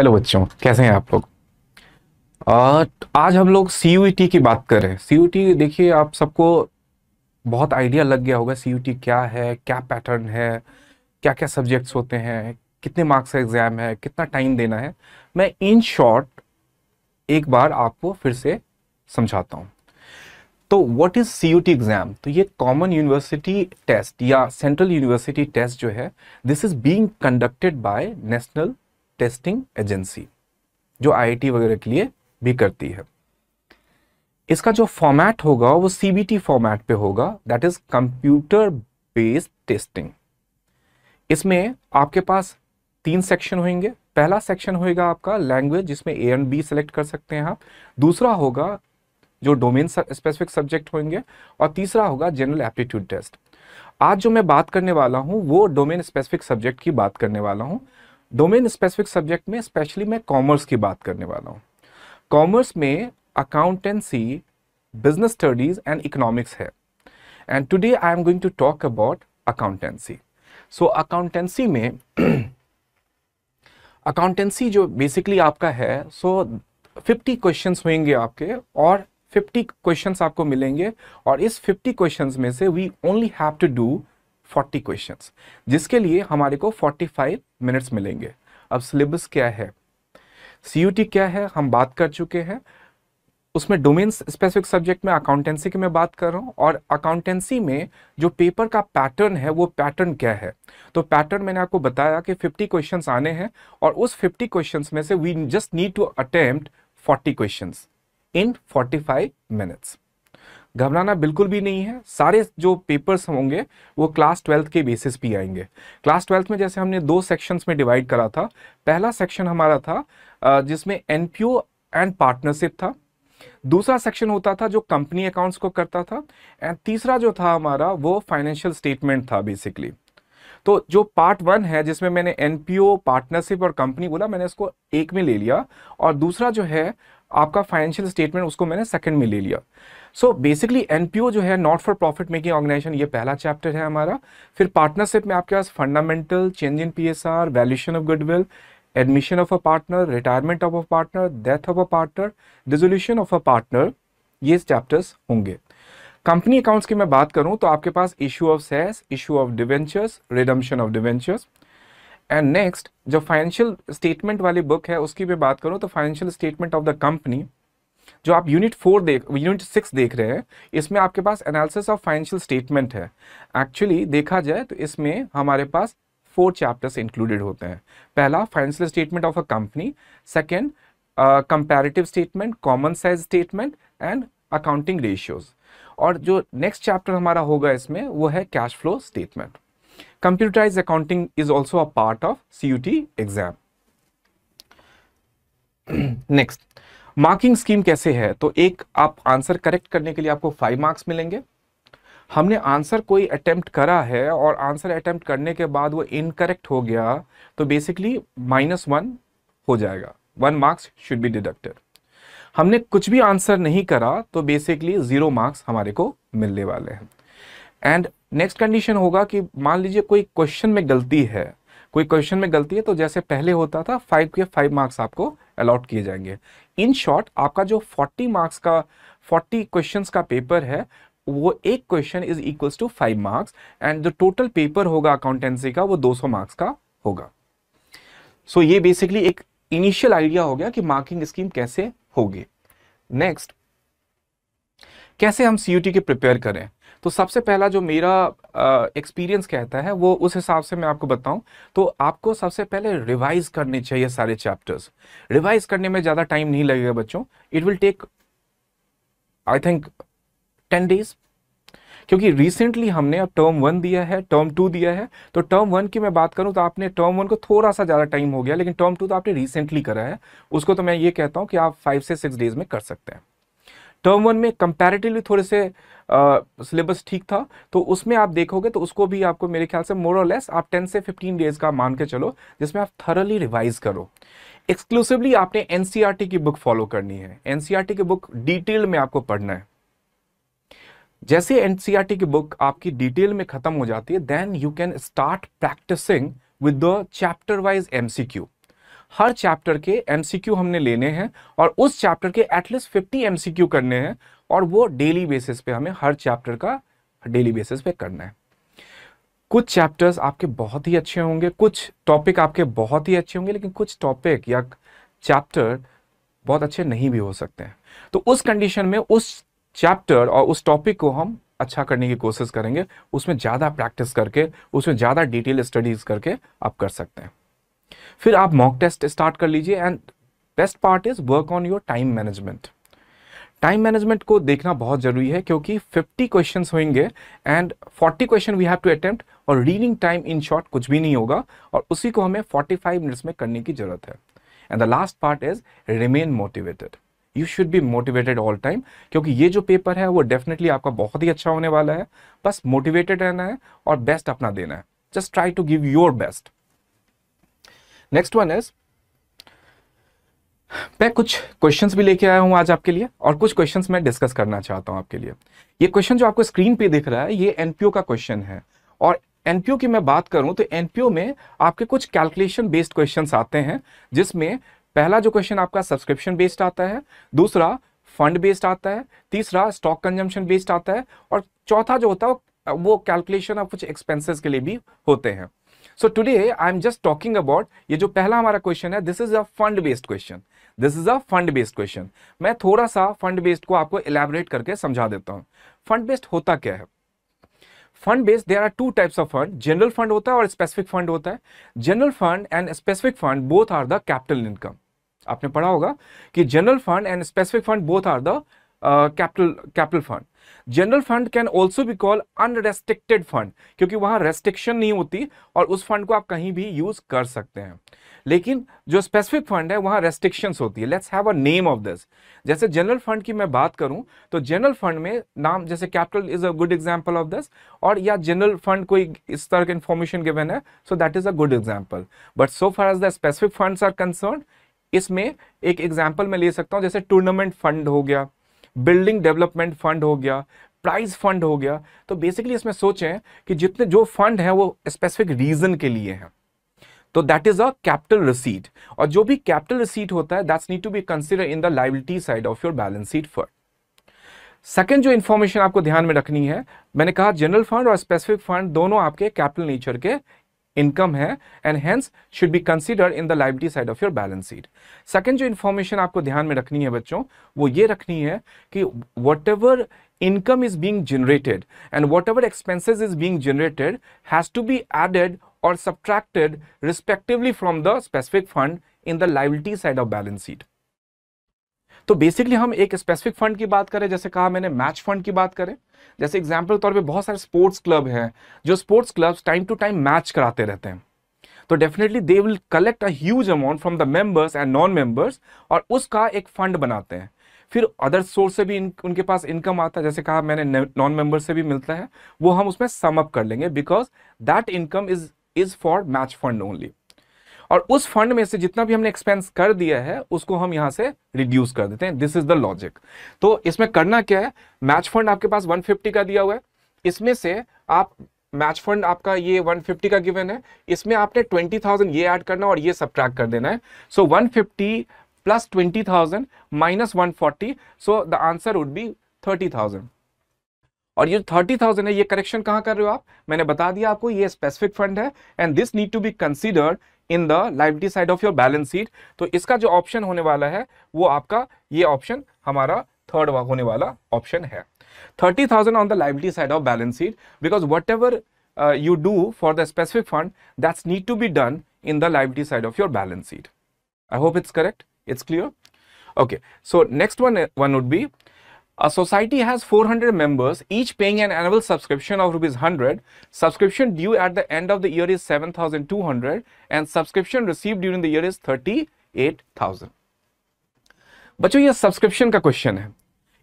Hello बच्चों कैसे हैं आप लोग आज हम लोग सी यू टी की बात कर रहे हैं सी देखिए आप सबको बहुत आइडिया लग गया होगा सी यू टी क्या है क्या पैटर्न है क्या क्या सब्जेक्ट्स होते हैं कितने मार्क्स का एग्ज़ाम है कितना टाइम देना है मैं इन शॉर्ट एक बार आपको फिर से समझाता हूँ तो what is C U T exam तो ये कॉमन यूनिवर्सिटी टेस्ट या सेंट्रल यूनिवर्सिटी टेस्ट जो है this is being conducted by national testing agency जो आईआईटी वगैरह के लिए भी करती है इसका जो फॉर्मेट होगा वो सीबीटी फॉर्मेट पे होगा that is computer based testing इसमें आपके पास तीन सेक्शन होंगे पहला सेक्शन होएगा आपका लैंग्वेज जिसमें ए एंड बी सेलेक्ट कर सकते हैं आप दूसरा होगा जो डोमेन स्पेसिफिक सब्जेक्ट होंगे और तीसरा होगा जनरल एप्टीट्यूड टेस्ट आज जो मैं बात करने वाला हूँ वो डोमेन स्पेसिफिक सब्जेक्ट की बात करने वाला हूं डोमेन स्पेसिफिक सब्जेक्ट में स्पेशली मैं कॉमर्स की बात करने वाला हूँ कॉमर्स में accountancy business studies and economics है and today I am going to talk about accountancy so accountancy में अकाउंटेंसी जो बेसिकली आपका है सो फिफ्टी क्वेश्चन होंगे आपके और फिफ्टी क्वेश्चन आपको मिलेंगे और इस फिफ्टी क्वेश्चन में से we only have to do 40 questions जिसके लिए हमारे को 45 मिनट्स मिलेंगे अब सिलेबस क्या है सी क्या है हम बात कर चुके हैं उसमें डोमेन स्पेसिफिक सब्जेक्ट में अकाउंटेंसी की मैं बात कर रहा हूँ और अकाउंटेंसी में जो पेपर का पैटर्न है वो पैटर्न क्या है तो पैटर्न मैंने आपको बताया कि 50 क्वेश्चंस आने हैं और उस 50 क्वेश्चंस में से we just need to attempt 40 questions in 45 minutes घबराना बिल्कुल भी नहीं है सारे जो पेपर्स होंगे वो क्लास ट्वेल्थ के बेसिस पे आएंगे क्लास ट्वेल्थ में जैसे हमने दो सेक्शंस में डिवाइड करा था पहला सेक्शन हमारा था जिसमें एन एंड पार्टनरशिप था दूसरा सेक्शन होता था जो कंपनी अकाउंट्स को करता था एंड तीसरा जो था हमारा वो फाइनेंशियल स्टेटमेंट था बेसिकली तो जो पार्ट वन है जिसमें मैंने एनपीओ पार्टनरशिप और कंपनी बोला मैंने इसको एक में ले लिया और दूसरा जो है आपका फाइनेंशियल स्टेटमेंट उसको मैंने सेकंड में ले लिया सो बेसिकली एनपीओ जो है not for profit making organisation ये पहला चैप्टर है हमारा फिर पार्टनरशिप में आपके पास fundamental change in PSR valuation of goodwill admission of a partner retirement of a partner death of a partner dissolution of a partner ये चैप्टर्स होंगे कंपनी अकाउंट्स की मैं बात करूं तो आपके पास इशू ऑफ सेस issue of debentures redemption of debentures and next जो फाइनेंशियल स्टेटमेंट वाली बुक है उसकी भी बात करूँ तो financial statement of the company जो आप यूनिट फोर देख यूनिट सिक्स देख रहे हैं इसमें आपके पास एनालिसिस ऑफ फाइनेंशियल स्टेटमेंट है एक्चुअली देखा जाए तो इसमें हमारे पास फोर चैप्टर्स इंक्लूडेड होते हैं पहला financial statement of a company second comparative statement common size statement and accounting ratios और जो नेक्स्ट चैप्टर हमारा होगा इसमें वो है cash flow statement Computerized accounting is also a part of CUT exam. Next, marking scheme कैसे है तो एक आप आंसर करेक्ट करने के लिए आपको फाइव मार्क्स मिलेंगे हमने आंसर कोई अटेम्प्ट करा है और आंसर अटेम्प्ट करने के बाद वो इनकरेक्ट हो गया तो बेसिकली माइनस वन हो जाएगा one marks should be deducted हमने कुछ भी आंसर नहीं करा तो बेसिकली ज़ीरो मार्क्स हमारे को मिलने वाले हैं एंड नेक्स्ट कंडीशन होगा कि मान लीजिए कोई क्वेश्चन में गलती है कोई क्वेश्चन में गलती है तो जैसे पहले होता था फाइव के फाइव मार्क्स आपको अलॉट किए जाएंगे इन शॉर्ट आपका जो फोर्टी मार्क्स का फोर्टी क्वेश्चन का पेपर है वो एक question is equals to five marks and जो टोटल पेपर होगा अकाउंटेंसी का वो सौ मार्क्स का होगा सो so, ये बेसिकली एक इनिशियल आइडिया हो गया कि मार्किंग स्कीम कैसे होगी नेक्स्ट कैसे हम सीयूटी के प्रिपेयर करें तो सबसे पहला जो मेरा एक्सपीरियंस कहता है वो उस हिसाब से मैं आपको बताऊं तो आपको सबसे पहले रिवाइज करने चाहिए सारे चैप्टर्स रिवाइज करने में ज़्यादा टाइम नहीं लगेगा बच्चों it will take I think ten days क्योंकि रिसेंटली हमने अब टर्म वन दिया है टर्म टू दिया है तो टर्म वन की मैं बात करूं तो आपने टर्म वन को थोड़ा सा ज़्यादा टाइम हो गया लेकिन टर्म टू तो आपने रिसेंटली करा है उसको तो मैं ये कहता हूं कि आप फाइव से सिक्स डेज में कर सकते हैं टर्म वन में कंपैरेटिवली थोड़े से सिलेबस ठीक था तो उसमें आप देखोगे तो उसको भी आपको मेरे ख्याल से मोर और लेस आप 10 से 15 डेज का मान के चलो जिसमें आप थरली रिवाइज करो एक्सक्लूसिवली आपने एनसीईआरटी e की बुक फॉलो करनी है एनसीईआरटी e की बुक डिटेल में आपको पढ़ना है जैसे एनसीईआरटी e की बुक आपकी डिटेल में खत्म हो जाती है then you can start practising with the chapter wise MCQ हर चैप्टर के एमसीक्यू हमने लेने हैं और उस चैप्टर के एटलीस्ट 50 एमसीक्यू करने हैं और वो डेली बेसिस पे हमें हर चैप्टर का डेली बेसिस पे करना है कुछ चैप्टर्स आपके बहुत ही अच्छे होंगे कुछ टॉपिक आपके बहुत ही अच्छे होंगे लेकिन कुछ टॉपिक या चैप्टर बहुत अच्छे नहीं भी हो सकते हैं तो उस कंडीशन में उस चैप्टर और उस टॉपिक को हम अच्छा करने की कोशिश करेंगे उसमें ज़्यादा प्रैक्टिस करके उसमें ज़्यादा डिटेल स्टडीज़ करके आप कर सकते हैं फिर आप मॉक टेस्ट स्टार्ट कर लीजिए and best part is work on your time management time management को देखना बहुत जरूरी है क्योंकि 50 क्वेश्चन होंगे and 40 question we have to attempt और रीडिंग टाइम इन शॉर्ट कुछ भी नहीं होगा और उसी को हमें 45 मिनट्स में करने की ज़रूरत है and the last part is remain motivated you should be motivated all time क्योंकि ये जो पेपर है वो डेफिनेटली आपका बहुत ही अच्छा होने वाला है बस मोटिवेटेड रहना है और बेस्ट अपना देना है just try to give your best next one is मैं कुछ क्वेश्चंस भी लेके आया हूँ आज आपके लिए और कुछ क्वेश्चंस मैं डिस्कस करना चाहता हूँ आपके लिए ये क्वेश्चन जो आपको स्क्रीन पे दिख रहा है ये एनपीओ का क्वेश्चन है और एनपीओ की मैं बात करूं तो एनपीओ में आपके कुछ कैलकुलेशन बेस्ड क्वेश्चन आते हैं जिसमें पहला जो क्वेश्चन आपका सब्सक्रिप्शन बेस्ड आता है दूसरा फंड बेस्ड आता है तीसरा स्टॉक कंजम्पन बेस्ड आता है और चौथा जो होता है वो कैलकुलेशन ऑफ कुछ एक्सपेंसेस के लिए भी होते हैं so today I am just talking about ये जो पहला हमारा क्वेश्चन है this is a fund based question this is a fund based question मैं थोड़ा सा फंड बेस्ड को आपको इलेबोरेट करके समझा देता हूं फंड बेस्ड होता क्या है fund based there are two types of fund general fund होता है और स्पेसिफिक फंड होता है general fund and specific fund both are the capital income आपने पढ़ा होगा कि general fund and specific fund both are the capital capital fund general fund can also be call unrestricted fund क्योंकि वहाँ restriction नहीं होती और उस फंड को आप कहीं भी यूज कर सकते हैं लेकिन जो स्पेसिफिक फंड है वहाँ रेस्ट्रिक्शंस होती है let's have a name of this जैसे जनरल फंड की मैं बात करूँ तो जनरल फंड में नाम जैसे capital is a good example of this और या जनरल फंड कोई इस तरह का इंफॉर्मेशन गिवन है so that is a good example but so far as the specific funds are concern इसमें एक एग्जाम्पल मैं ले सकता हूँ जैसे टूर्नामेंट फंड हो गया बिल्डिंग डेवलपमेंट फंड हो गया प्राइज फंड हो गया तो बेसिकली इसमें सोचें कि जितने जो फंड हैं वो स्पेसिफिक रीजन के लिए हैं तो that is a capital receipt और जो भी कैपिटल रिसीट होता है that's need to be consider in the liability side of your balance sheet fund second जो इन्फॉर्मेशन आपको ध्यान में रखनी है मैंने कहा जनरल फंड और स्पेसिफिक फंड दोनों आपके कैपिटल नेचर के इनकम है and hence should be consider in the liability side of your balance sheet second जो इन्फॉर्मेशन आपको ध्यान में रखनी है बच्चों वो ये रखनी है कि whatever income is being generated and whatever expenses is being generated has to be added और subtracted respectively from the specific fund in the liability side of balance sheet तो बेसिकली हम एक specific fund की बात करें जैसे कहा मैंने मैच फंड की बात करें जैसे एग्जाम्पल तौर पर बहुत सारे स्पोर्ट्स क्लब हैं जो sports clubs time to time match कराते रहते हैं तो definitely they will collect a huge amount from the members and non members और उसका एक फंड बनाते हैं फिर अदर सोर्स से भी इन, उनके पास इनकम आता है जैसे कहा मैंने नॉन मेंबर्स से भी मिलता है वो हम उसमें सम अप कर लेंगे because that income is is for match fund only और उस फंड में से जितना भी हमने एक्सपेंस कर दिया है उसको हम यहाँ से रिड्यूस कर देते हैं दिस इज द लॉजिक तो इसमें करना क्या है मैच फंड आपके पास 150 का दिया हुआ है इसमें से आप मैच फंड आपका ये 150 का गिवन है इसमें आपने 20,000 ये ऐड करना और ये सब कर देना है so so, 150 plus thousand minus one so the answer would be 30,000 और ये थर्टी थाउजेंड है ये करेक्शन कहां कर रहे हो आप मैंने बता दिया आपको ये स्पेसिफिक फंड है and this need to be considered in the liability side of your balance sheet तो इसका जो ऑप्शन होने वाला है वो आपका ये ऑप्शन हमारा थर्ड होने वाला ऑप्शन है थर्टी थाउजेंड ऑन द लाइवी side of balance sheet because whatever you do for the specific fund that's need to be done in the liability side of your balance sheet I hope it's correct it's clear okay so next one one would be A society has 400 members, each paying an annual subscription of rupees 100. Subscription due at the end of the year is 7,200 and subscription received during the year is 38,000. बच्चों ये subscription का question है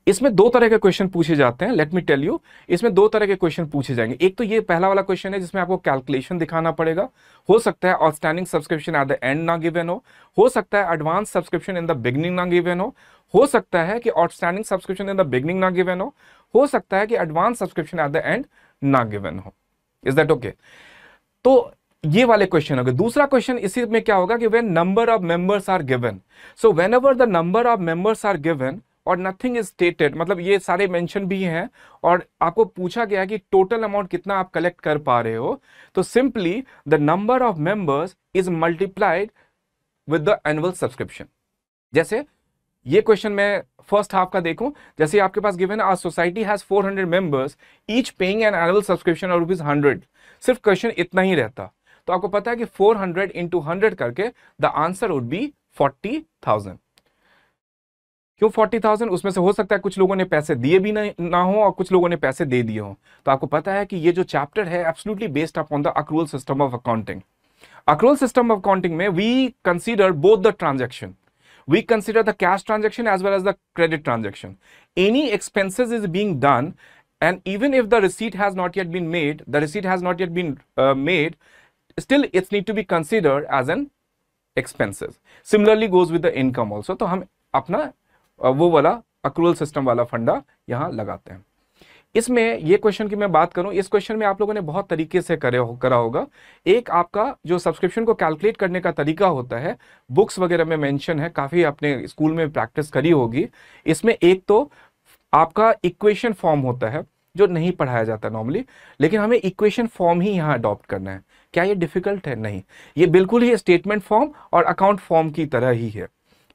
इसमें दो तरह के question पूछे जाते हैं लेट मी टेल यू इसमें दो तरह के क्वेश्चन पूछे जाएंगे एक तो ये पहला वाला क्वेश्चन है जिसमें आपको कैलकुलेशन दिखाना पड़ेगा हो सकता है outstanding subscription at the end ना गिवन हो हो सकता है advance subscription in the beginning ना गिवन हो हो सकता है कि outstanding subscription in the beginning ना गिवन हो हो सकता है कि advance subscription at the end ना गिवन हो इज दैट ओके तो ये वाले क्वेश्चन होगा दूसरा क्वेश्चन इसी में क्या होगा कि when number of members are given so when the number of members are given और नथिंग इज स्टेटेड मतलब ये सारे मेंशन भी हैं और आपको पूछा गया कि टोटल अमाउंट कितना आप कलेक्ट कर पा रहे हो तो simply the number of members is multiplied with the annual subscription जैसे ये क्वेश्चन मैं फर्स्ट हाफ का देखूं जैसे आपके पास गिवन आज society has 400 members each paying an annual subscription और रुपीज हंड्रेड सिर्फ क्वेश्चन इतना ही रहता तो आपको पता है कि 400 हंड्रेड इंटू हंड्रेड करके द आंसर वुड बी 40,000 क्यों फोर्टी थाउजेंड उसमें से हो सकता है कुछ लोगों ने पैसे दिए भी ना हो और कुछ लोगों ने पैसे दे दिए हो तो आपको पता है कि ये जो चैप्टर है absolutely based upon the accrual system of accounting accrual system of accounting में we consider both the transaction we consider the cash transaction as well as the credit transaction any expenses is being done and even if the receipt has not yet been made the receipt has not yet been made still it's need to be consider as an expenses similarly goes with the income also तो हम अपना वो वाला accrual system वाला फंडा यहाँ लगाते हैं इसमें ये क्वेश्चन की मैं बात करूं इस क्वेश्चन में आप लोगों ने बहुत तरीके से करे हो, करा होगा एक आपका जो सब्सक्रिप्शन को कैलकुलेट करने का तरीका होता है बुक्स वगैरह में मेंशन है काफ़ी आपने स्कूल में प्रैक्टिस करी होगी इसमें एक तो आपका इक्वेशन फॉर्म होता है जो नहीं पढ़ाया जाता नॉर्मली लेकिन हमें इक्वेशन फॉर्म ही यहाँ अडॉप्ट करना है क्या ये डिफिकल्ट है नहीं ये बिल्कुल ही स्टेटमेंट फॉर्म और अकाउंट फॉर्म की तरह ही है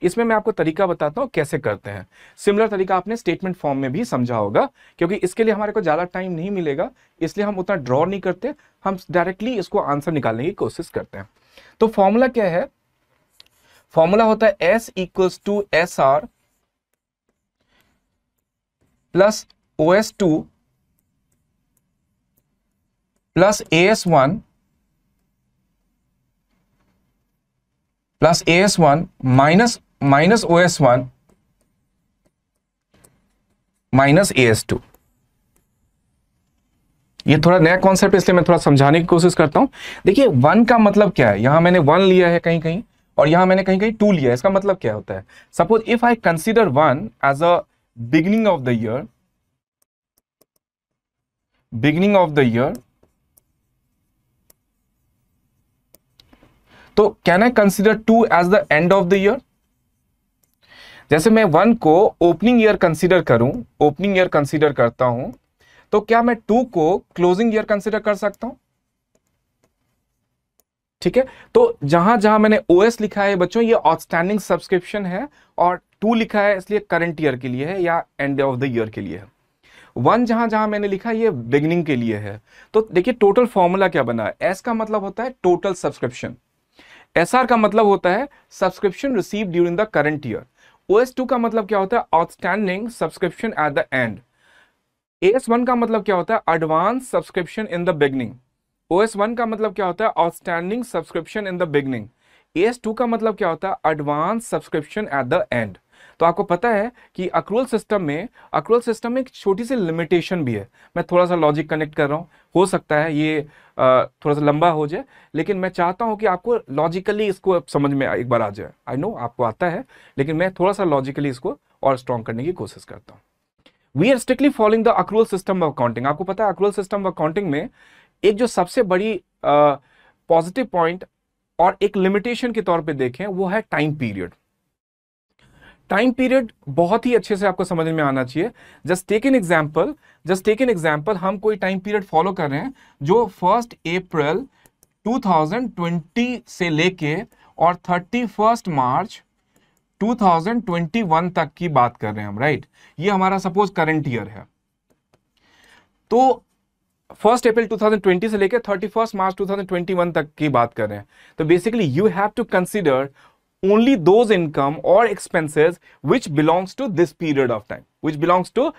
इसमें मैं आपको तरीका बताता हूँ कैसे करते हैं सिमिलर तरीका आपने स्टेटमेंट फॉर्म में भी समझा होगा क्योंकि इसके लिए हमारे को ज़्यादा टाइम नहीं मिलेगा इसलिए हम उतना ड्रॉ नहीं करते हम डायरेक्टली इसको आंसर निकालने की कोशिश करते हैं तो फॉर्मूला क्या है फॉर्मूला होता है S equals to S R plus O S two plus A S one plus A S one minus minus O S one minus A S two ये थोड़ा नया कॉन्सेप्ट इसलिए मैं थोड़ा समझाने की कोशिश करता हूं देखिए वन का मतलब क्या है यहां मैंने वन लिया है कहीं कहीं और यहां मैंने कहीं कहीं टू लिया है इसका मतलब क्या होता है suppose if I consider one as a beginning of the year beginning of the year तो can I consider two as the end of the year जैसे मैं वन को ओपनिंग ईयर कंसिडर करूं ओपनिंग ईयर कंसिडर करता हूं तो क्या मैं टू को क्लोजिंग ईयर कंसिडर कर सकता हूं ठीक है तो जहां जहां मैंने ओएस लिखा है बच्चों ये आउटस्टैंडिंग सब्सक्रिप्शन है और टू लिखा है इसलिए करंट ईयर के लिए है या एंड ऑफ द ईयर के लिए है वन जहां जहां मैंने लिखा ये बिगनिंग के लिए है तो देखिए टोटल फॉर्मूला क्या बना है एस का मतलब होता है टोटल सब्सक्रिप्शन एस आर का मतलब होता है subscription receive during the current year O two का मतलब क्या होता है outstanding subscription at the end A S one का मतलब क्या होता है advance subscription in the beginning O S one का मतलब क्या होता है outstanding subscription in the beginning A S two का मतलब क्या होता है advance subscription at the end तो आपको पता है कि अक्रूअल सिस्टम में अक्रूअल सिस्टम में एक छोटी सी लिमिटेशन भी है मैं थोड़ा सा लॉजिक कनेक्ट कर रहा हूँ हो सकता है ये थोड़ा सा लंबा हो जाए लेकिन मैं चाहता हूँ कि आपको लॉजिकली इसको समझ में एक बार आ जाए आई नो आपको आता है लेकिन मैं थोड़ा सा लॉजिकली इसको और स्ट्रॉन्ग करने की कोशिश करता हूँ we are strictly following the accrual system of accounting आपको पता है अक्रूअल सिस्टम ऑफ अकाउंटिंग में एक जो सबसे बड़ी पॉजिटिव uh, पॉइंट और एक लिमिटेशन के तौर पे देखें वो है टाइम पीरियड टाइम पीरियड बहुत ही अच्छे से आपको समझ में आना चाहिए just take an example just take an example हम कोई टाइम पीरियड फॉलो कर रहे हैं जो फर्स्ट अप्रैल 2020 से लेके और थर्टी फर्स्ट मार्च 2021 तक की बात कर रहे हैं हम राइट ये हमारा सपोज करंट ईयर है तो फर्स्ट अप्रैल 2020 से लेकर थर्टी फर्स्ट मार्च 2021 तक की बात कर रहे हैं तो basically you have to consider only those income or expenses which belongs to this period of time which belongs to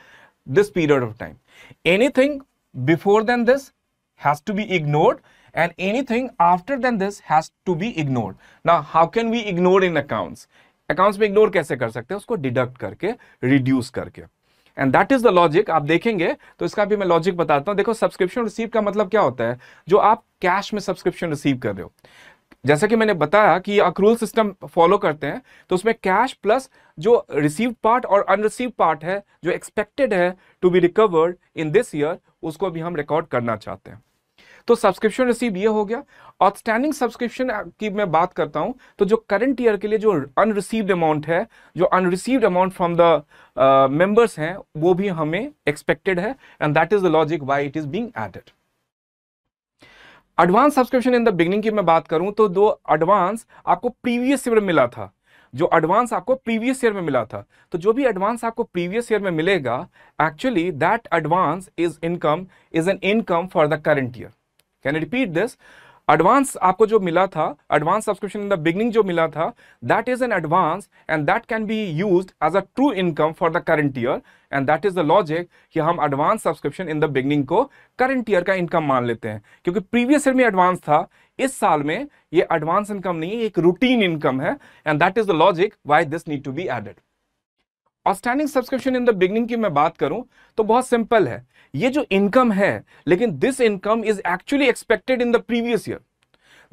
this period of time anything before than this has to be ignored and anything after than this has to be ignored now how can we ignore in accounts accounts mein ignore kaise kar sakte hain usko deduct karke reduce karke and that is the logic आप देखेंगे तो इसका भी मैं logic बताता हूँ देखो subscription receive का मतलब क्या होता है जो आप कैश में सब्सक्रिप्शन रिसीव कर रहे हो जैसा कि मैंने बताया कि अक्रूल सिस्टम फॉलो करते हैं तो उसमें कैश प्लस जो रिसीव पार्ट और अनरिसीव पार्ट है जो एक्सपेक्टेड है to be recovered in this year उसको भी हम रिकॉर्ड करना चाहते हैं तो सब्सक्रिप्शन रिसीव ये हो गया आउटस्टैंडिंग सब्सक्रिप्शन की मैं बात करता हूँ तो जो करंट ईयर के लिए जो अनरिसीव्ड अमाउंट है जो unreceived amount from the members हैं वो भी हमें एक्सपेक्टेड है and that is the logic why it is being added advance subscription in the beginning की मैं बात करूं तो दो एडवांस आपको प्रीवियस ईयर में मिला था जो एडवांस आपको प्रीवियस ईयर में मिला था तो जो भी एडवांस आपको प्रीवियस ईयर में मिलेगा actually that advance is income is an income for the current year can repeat this advance आपको जो मिला था advance subscription in the beginning जो मिला था that is an advance and that can be use as a true income for the current year and that is the logic कि हम advance subscription in the beginning को current year का income मान लेते हैं क्योंकि प्रीवियस ईयर में advance था इस साल में ये एडवांस इनकम नहीं है एक रूटीन इनकम है and that is the logic why this need to be added standing subscription in the beginning की मैं बात करूं तो बहुत सिंपल है ये जो इनकम है लेकिन this income is actually expected in the previous year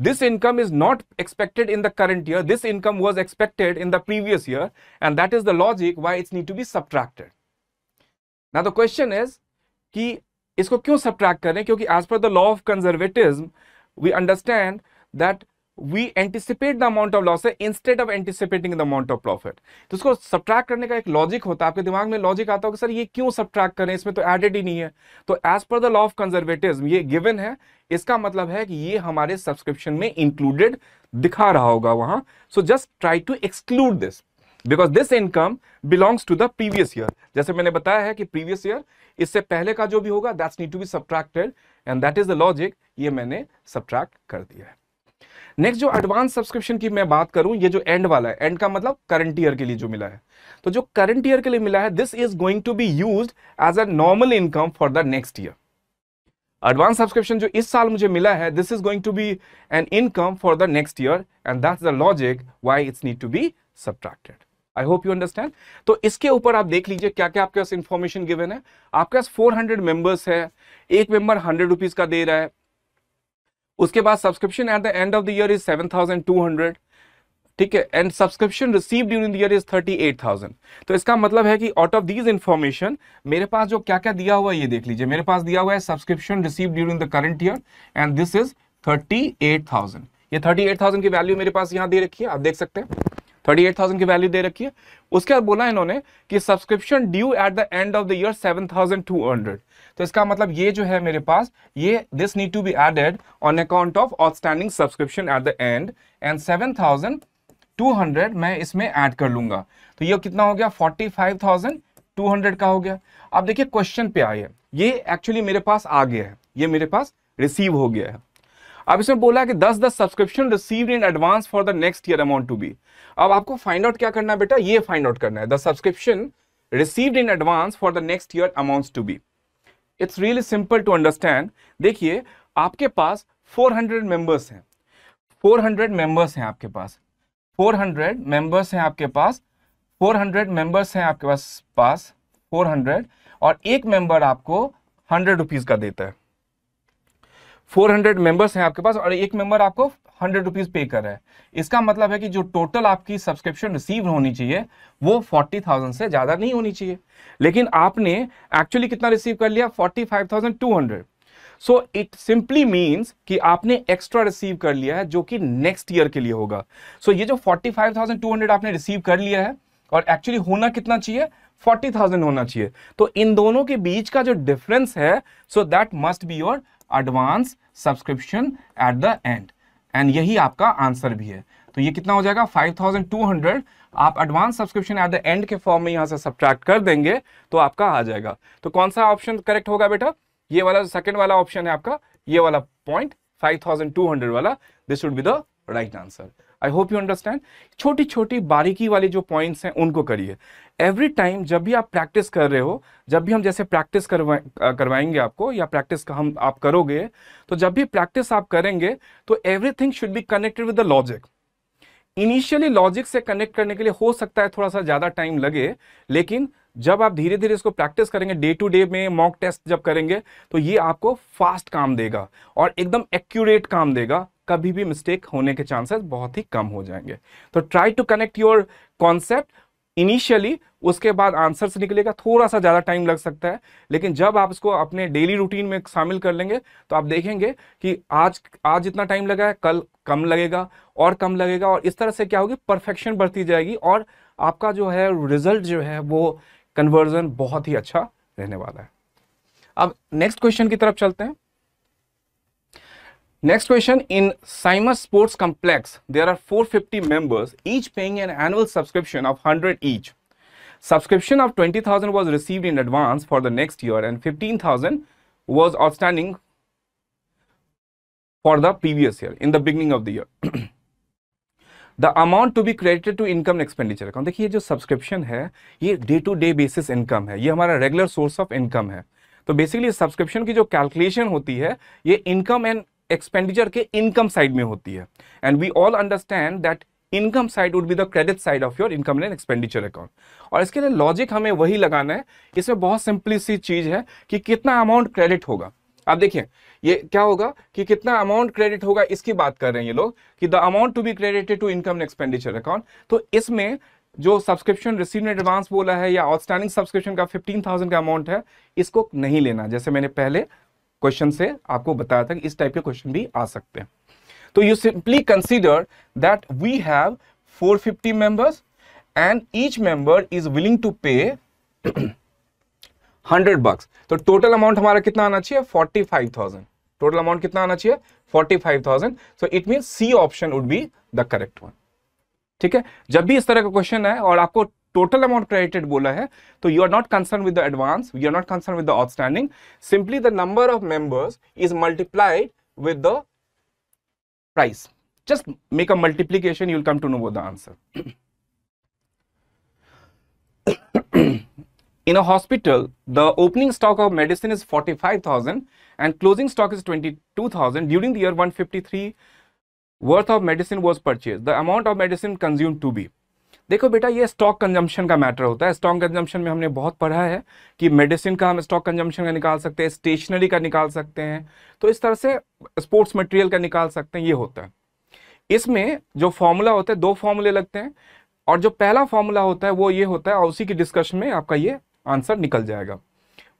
this income is not expected in the current year this income was expected in the previous year and that is the logic why it's need to be subtracted ना the question is कि इसको क्यों subtract करें क्योंकि as per the law of conservatism we understand that we anticipate the amount of loss है instead of anticipating the amount of profit तो इसको subtract करने का एक लॉजिक होता है आपके दिमाग में लॉजिक आता होगा सर ये क्यों सब्ट्रैक करें इसमें तो एडेड ही नहीं है तो as per the law of conservative ये गिवन है इसका मतलब है कि ये हमारे सब्सक्रिप्शन में इंक्लूडेड दिखा रहा होगा वहां so just try to exclude this because this income belongs to the previous year जैसे मैंने बताया है कि प्रीवियस ईयर इससे पहले का जो भी होगा that's need to be subtracted and that is the logic ये मैंने सब्ट्रैक्ट कर दिया है नेक्स्ट जो एडवांस सब्सक्रिप्शन की मैं बात करूं ये जो एंड वाला है एंड का मतलब करंट ईयर के लिए जो मिला है तो जो करंट ईयर के लिए मिला है this is going to be use as a normal income for the next year advance subscription जो इस साल मुझे मिला है this is going to be an income for the next year and that the logic why it's need to be subtracted I hope you understand तो इसके ऊपर आप देख लीजिए क्या क्या आपके पास इन्फॉर्मेशन गिवन है आपके पास 400 मेंबर्स है एक मेंबर हंड्रेड रुपीज का दे रहा है उसके बाद subscription at the end of the year is seven thousand two hundred ठीक है and subscription receive during the year is thirty eight thousand तो इसका मतलब है कि आउट ऑफ दीज इंफॉर्मेशन मेरे पास जो क्या क्या दिया हुआ है ये देख लीजिए मेरे पास दिया हुआ है subscription receive during the current year and this is thirty eight thousand ये थर्टी एट थाउजेंड की वैल्यू मेरे पास यहां दे रखी है आप देख सकते हैं थर्टी एट थाउजेंड की वैल्यू दे रखी है उसके बाद बोला इन्होंने कि subscription due at the end of the year seven thousand two hundred तो इसका मतलब ये जो है मेरे पास ये this need to be added on account of outstanding subscription at the end and seven thousand two hundred मैं इसमें ऐड कर लूंगा तो ये कितना हो गया forty five thousand two hundred का हो गया अब देखिए क्वेश्चन पे आइए ये एक्चुअली मेरे पास आ गया है ये मेरे पास रिसीव हो गया है अब इसमें बोला है कि दस दस subscription receive in advance for the next year amount to be अब आपको फाइंड आउट क्या करना है बेटा ये फाइंड आउट करना है the subscription received in advance for the next year amount to be it's really simple to understand देखिए आपके पास 400 मेंबर्स हैं 400 मेंबर्स हैं आपके पास 400 मेंबर्स हैं आपके पास 400 मेंबर्स हैं आपके पास पास 400 और एक मेंबर आपको हंड्रेड रुपीज का देता है 400 मेंबर्स हैं आपके पास और एक मेंबर आपको हंड्रेड रुपीज पे कर रहा है इसका मतलब है कि जो टोटल आपकी सब्सक्रिप्शन रिसीव होनी चाहिए वो फोर्टी थाउजेंड से ज़्यादा नहीं होनी चाहिए लेकिन आपने एक्चुअली कितना रिसीव कर लिया forty five thousand two hundred so it simply means कि आपने एक्स्ट्रा रिसीव कर लिया है जो कि नेक्स्ट ईयर के लिए होगा सो so, ये जो forty five thousand two hundred आपने रिसीव कर लिया है और एक्चुअली होना कितना चाहिए फोर्टी थाउजेंड होना चाहिए तो इन दोनों के बीच का जो डिफरेंस है so that must be your advance subscription at the end and यही आपका आंसर भी है तो ये कितना हो जाएगा 5200 आप advance subscription at the end के फॉर्म में यहाँ से सब्ट्रैक्ट कर देंगे तो आपका आ जाएगा तो कौन सा ऑप्शन करेक्ट होगा बेटा ये वाला सेकेंड वाला ऑप्शन है आपका ये वाला पॉइंट हंड्रेड वाला this would be the right answer I hope you understand छोटी छोटी बारीकी वाले जो पॉइंट्स हैं उनको करिए एवरी टाइम जब भी आप प्रैक्टिस कर रहे हो जब भी हम जैसे प्रैक्टिस करवा करवाएंगे आपको या प्रैक्टिस हम आप करोगे तो जब भी प्रैक्टिस आप करेंगे तो everything should be connected with the logic initially logic से कनेक्ट करने के लिए हो सकता है थोड़ा सा ज़्यादा टाइम लगे लेकिन जब आप धीरे धीरे इसको प्रैक्टिस करेंगे डे टू डे में मॉक टेस्ट जब करेंगे तो ये आपको फास्ट काम देगा और एकदम एक्यूरेट काम देगा कभी भी मिस्टेक होने के चांसेस बहुत ही कम हो जाएंगे तो try to connect your concept initially उसके बाद आंसर से निकलेगा थोड़ा सा ज़्यादा टाइम लग सकता है लेकिन जब आप इसको अपने डेली रूटीन में शामिल कर लेंगे तो आप देखेंगे कि आज आज जितना टाइम लगा है कल कम लगेगा और कम लगेगा और इस तरह से क्या होगी परफेक्शन बढ़ती जाएगी और आपका जो है रिजल्ट जो है वो कन्वर्जन बहुत ही अच्छा रहने वाला है अब नेक्स्ट क्वेश्चन की तरफ चलते हैं Next question, in Simus Sports Complex, there are 450 members, each paying an annual subscription of 100 each. Subscription of 20,000 was received in advance for the next year and 15,000 was outstanding for the previous year, in the beginning of the year. The amount to be credited to income expenditure account देखिए जो subscription है ये day to day basis income है ये हमारा regular source of income है तो basically subscription की जो कैलकुलेशन होती है ये इनकम एंड एक्सपेंडिचर के इनकम साइड में होती है and we all understand that income side would be the credit side of your income and expenditure account और इसके लिए लॉजिक हमें वही लगाना है इसमें बहुत सिंपली सी चीज़ है कि कितना अमाउंट क्रेडिट होगा आप देखिए ये क्या होगा कि कितना अमाउंट क्रेडिट होगा इसकी बात कर रहे हैं ये लोग कि the amount to be credited to income and expenditure account तो इसमें जो सब्सक्रिप्शन रिसीव इन एडवांस बोला है या आउटस्टैंडिंग सब्सक्रिप्शन का फिफ्टीन थाउजेंड का अमाउंट है इसको नहीं लेना जैसे मैंने पहले क्वेश्चन से आपको बताया था कि इस टाइप के क्वेश्चन भी आ सकते हैं तो you simply consider that we have 450 fifty members and each member is willing to pay 100 बक्स तो टोटल अमाउंट हमारा कितना आना चाहिए 45,000 टोटल अमाउंट कितना आना चाहिए 45,000 so it mean C option would be the correct one ठीक है जब भी इस तरह का क्वेश्चन है और आपको total amount credited bola hai so you are not concerned with the advance you are not concerned with the outstanding simply the number of members is multiplied with the price just make a multiplication you'll come to know what the answer in a hospital the opening stock of medicine is 45000 and closing stock is 22000 during the year 153 worth of medicine was purchased the amount of medicine consumed to be देखो बेटा ये stock consumption का matter होता है stock consumption में हमने बहुत पढ़ा है कि मेडिसिन का हम स्टॉक कंजम्पशन का निकाल सकते हैं स्टेशनरी का निकाल सकते हैं तो इस तरह से स्पोर्ट्स मटेरियल का निकाल सकते हैं ये होता है इसमें जो फॉर्मूला होता है दो फॉर्मूले लगते हैं और जो पहला फॉर्मूला होता है वो ये होता है और उसी की डिस्कशन में आपका ये आंसर निकल जाएगा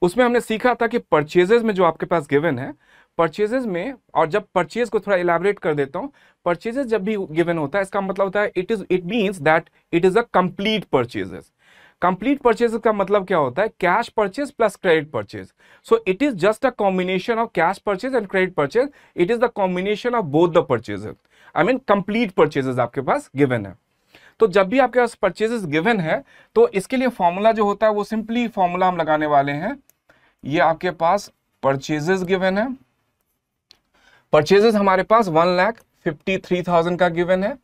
उसमें हमने सीखा था कि परचेजेज में जो आपके पास गिवन है परचेजेज में और जब परचेज को थोड़ा इलाबरेट कर देता हूँ परचेजेज जब भी गिवन होता है इसका मतलब होता है it is it means that it is a complete purchases complete purchase का मतलब क्या होता है cash purchase plus credit purchase so it is just a combination of cash purchase and credit purchase it is the combination of both the purchase I mean complete purchases आपके पास given है तो जब भी आपके पास परचेजेस गिवन है तो इसके लिए फॉर्मूला जो होता है वो सिंपली फॉर्मूला हम लगाने वाले हैं ये आपके पास परचेजेस गिवन है परचेजेस हमारे पास one lakh fifty three thousand का गिवन है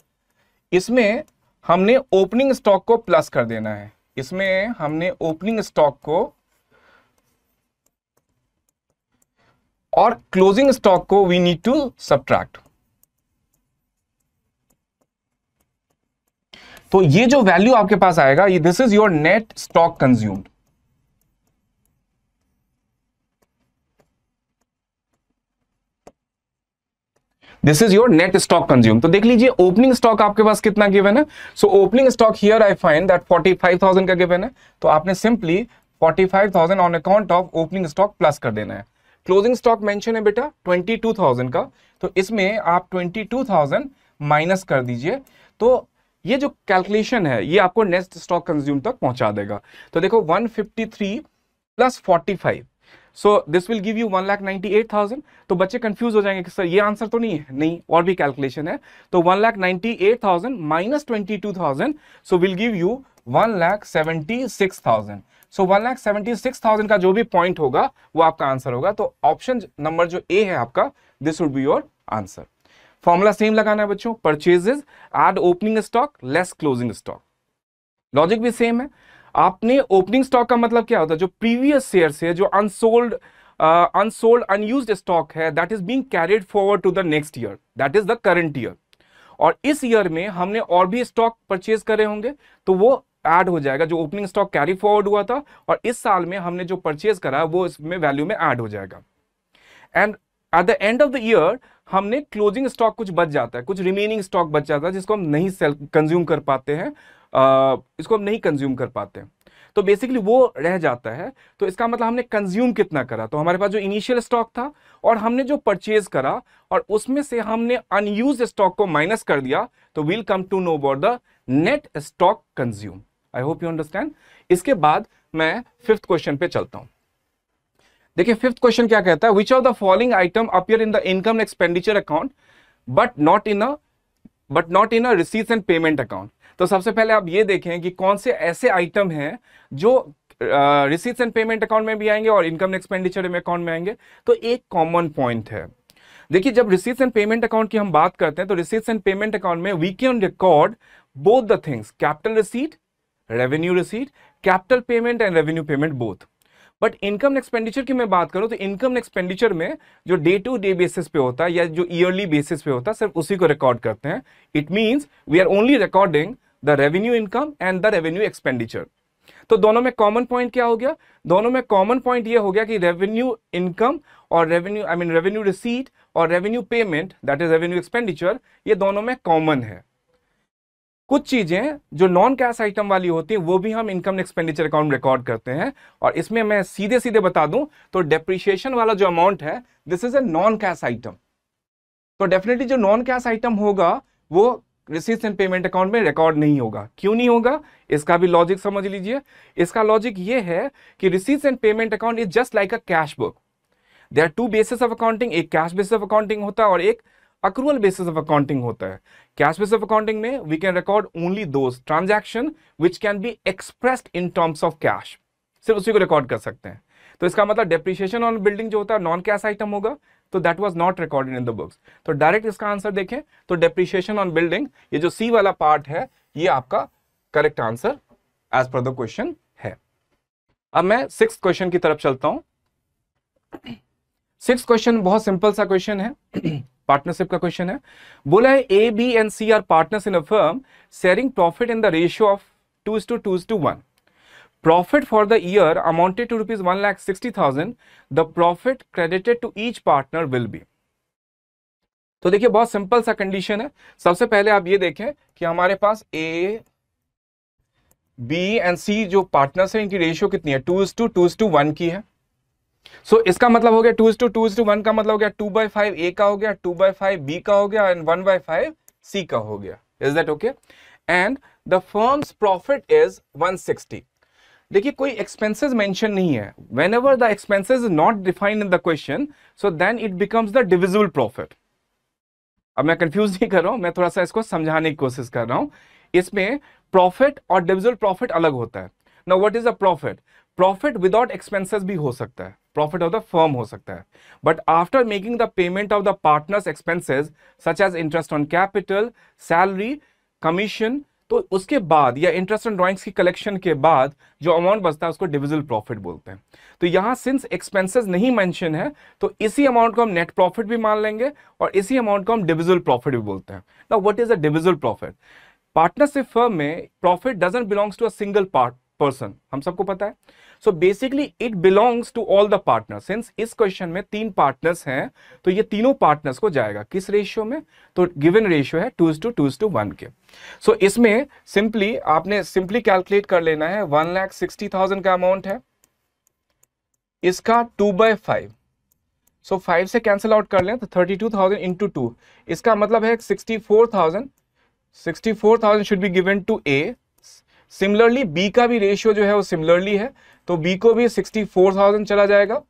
इसमें हमने ओपनिंग स्टॉक को प्लस कर देना है इसमें हमने ओपनिंग स्टॉक को और क्लोजिंग स्टॉक को वी नीड टू सब्ट्रैक्ट तो ये जो वैल्यू आपके पास आएगा ये this is your net stock consumed this is your net stock consume तो देख लीजिए ओपनिंग स्टॉक आपके पास कितना गिवन है so opening stock here I find that 45,000 का गिवन है तो आपने simply 45,000 on account of opening stock plus कर देना है क्लोजिंग स्टॉक मेंशन है बेटा 22,000 का तो इसमें आप 22,000 माइनस कर दीजिए तो ये जो कैलकुलेशन है ये आपको नेक्स्ट स्टॉक कंज्यूम तक पहुंचा देगा तो देखो 153 plus 45 so this will give you one lakh ninety eight thousand तो बच्चे कंफ्यूज हो जाएंगे कि सर ये आंसर तो नहीं है नहीं और भी कैलकुलेशन है तो one lakh ninety eight thousand minus twenty two thousand so will give you one lakh seventy six thousand so one lakh seventy six thousand का जो भी पॉइंट होगा वो आपका आंसर होगा तो ऑप्शन नंबर जो ए है आपका this would be your answer formula same लगाना है बच्चों purchases add opening stock less closing stock logic भी सेम है आपने ओपनिंग स्टॉक का मतलब क्या होता है जो प्रीवियस शेयर से जो अनसोल्ड अनसोल्ड अनयूज स्टॉक है that is being carried forward to the next year that is the current year और इस ईयर में हमने और भी स्टॉक परचेज करे होंगे तो वो एड हो जाएगा जो ओपनिंग स्टॉक कैरी फॉरवर्ड हुआ था और इस साल में हमने जो परचेज करा वो इसमें वैल्यू में एड हो जाएगा and at the end of the year हमने क्लोजिंग स्टॉक कुछ बच जाता है कुछ रिमेनिंग स्टॉक बच जाता है जिसको हम नहीं सेल कंज्यूम कर पाते हैं इसको हम नहीं कंज्यूम कर पाते हैं तो बेसिकली वो रह जाता है तो इसका मतलब हमने कंज्यूम कितना करा तो हमारे पास जो इनिशियल स्टॉक था और हमने जो परचेज करा और उसमें से हमने अनयूज स्टॉक को माइनस कर दिया तो we'll come to know about the net stock consume I hope you understand इसके बाद मैं फिफ्थ क्वेश्चन पे चलता हूं देखिए फिफ्थ क्वेश्चन क्या कहता है which of the following item appear in the income expenditure account but not in a but not in a receipts and payment account तो सबसे पहले आप ये देखें कि कौन से ऐसे आइटम हैं जो रिसीट्स एंड पेमेंट अकाउंट में भी आएंगे और इनकम एक्सपेंडिचर में अकाउंट में आएंगे तो एक कॉमन पॉइंट है देखिए जब रिसीट्स एंड पेमेंट अकाउंट की हम बात करते हैं तो रिसीट्स एंड पेमेंट अकाउंट में we can record both the things capital receipt revenue receipt capital payment and revenue payment both but income expenditure की मैं बात करूं तो इनकम एक्सपेंडिचर में जो डे टू डे बेसिस पे होता है या जो ईयरली बेसिस पे होता है सिर्फ उसी को रिकॉर्ड करते हैं it means we are only recording the revenue income and the revenue expenditure तो दोनों में कॉमन पॉइंट क्या हो गया दोनों में कॉमन पॉइंट ये हो गया कि रेवेन्यू इनकम और revenue I mean revenue receipt और revenue payment that is revenue expenditure ये दोनों में कॉमन है कुछ चीज़ें जो नॉन कैश आइटम वाली होती हैं वो भी हम इनकम एक्सपेंडिचर अकाउंट रिकॉर्ड करते हैं और इसमें मैं सीधे सीधे बता दूं तो डेप्रिशिएशन वाला जो अमाउंट है this is a non cash item तो डेफिनेटली जो नॉन कैश आइटम होगा वो रिसीट्स एंड पेमेंट अकाउंट में रिकॉर्ड नहीं होगा क्यों नहीं होगा इसका भी लॉजिक समझ लीजिए इसका लॉजिक ये है कि receipts and payment account is just like a cash book they are two basis of accounting एक कैश बेसिस ऑफ अकाउंटिंग होता है और एक अक्रूअल बेसिस ऑफ अकाउंटिंग होता है कैश बेसिस ऑफ अकाउंटिंग में वी कैन रिकॉर्ड ओनली दो transaction which can be expressed in terms of cash सिर्फ उसी को रिकॉर्ड कर सकते हैं तो इसका मतलब डेप्रिशिएशन ऑन बिल्डिंग जो होता है नॉन कैश आइटम होगा तो that was not recorded in the books तो डायरेक्ट इसका आंसर देखें तो डेप्रिशिएशन ऑन बिल्डिंग ये जो सी वाला पार्ट है ये आपका correct answer as per the question है अब मैं सिक्स क्वेश्चन की तरफ चलता हूं सिक्स क्वेश्चन बहुत सिंपल सा क्वेश्चन है पार्टनरशिप का क्वेश्चन है बोला है A B and C are partners in a firm sharing profit in the ratio of two is to two is to one Profit for the year amounted to rupees 1,60,000. The profit credited to each partner will be. तो देखिए बहुत simple सा condition है सबसे पहले आप ये देखें कि हमारे पास ए बी एंड सी जो पार्टनर्स हैं इनकी रेशियो कितनी है two is to two is to one की है सो so, इसका मतलब हो गया two is to two is to one का मतलब हो गया टू बाई फाइव ए का हो गया टू बाई फाइव बी का हो गया and one by five C का हो गया is that okay and the firm's profit is one sixty देखिए कोई एक्सपेंसेस मेंशन नहीं है whenever the expenses not defined in the question so then it becomes the divisible profit अब मैं confuse नहीं कर रहा हूं मैं थोड़ा सा इसको समझाने की कोशिश कर रहा हूं इसमें प्रॉफिट और डिविजिबल प्रॉफिट अलग होता है ना what is a profit profit without expenses भी हो सकता है प्रॉफिट ऑफ द फर्म हो सकता है but after making the payment of the partners expenses such as interest on capital salary commission तो उसके बाद या इंटरेस्ट एंड ड्राइंग्स की कलेक्शन के बाद जो अमाउंट बचता है उसको डिविजल प्रॉफिट बोलते हैं तो यहां सिंस एक्सपेंसेस नहीं मेंशन है तो इसी अमाउंट को हम नेट प्रॉफिट भी मान लेंगे और इसी अमाउंट को हम डिविजल प्रॉफिट भी बोलते हैं ना what is a divisible profit partnership firm में profit doesn't belongs to a single part person हम सबको पता है so basically it belongs to all the partner since इस क्वेश्चन में तीन पार्टनर्स हैं तो ये तीनों पार्टनर्स को जाएगा किस रेशियो में तो गिवन रेशियो है two to to to one के सो so, इसमें सिंपली आपने सिंपली कैलकुलेट कर लेना है वन लैख सिक्सटी थाउजेंड का अमाउंट है इसका two by five so five से कैंसिल आउट कर लें तो thirty two thousand into two इसका मतलब है sixty four thousand sixty four thousand should be given to A similarly B का भी रेशियो जो है वो सिमिलरली है तो बी को भी सिक्सटी फोर थाउजेंड चला जाएगा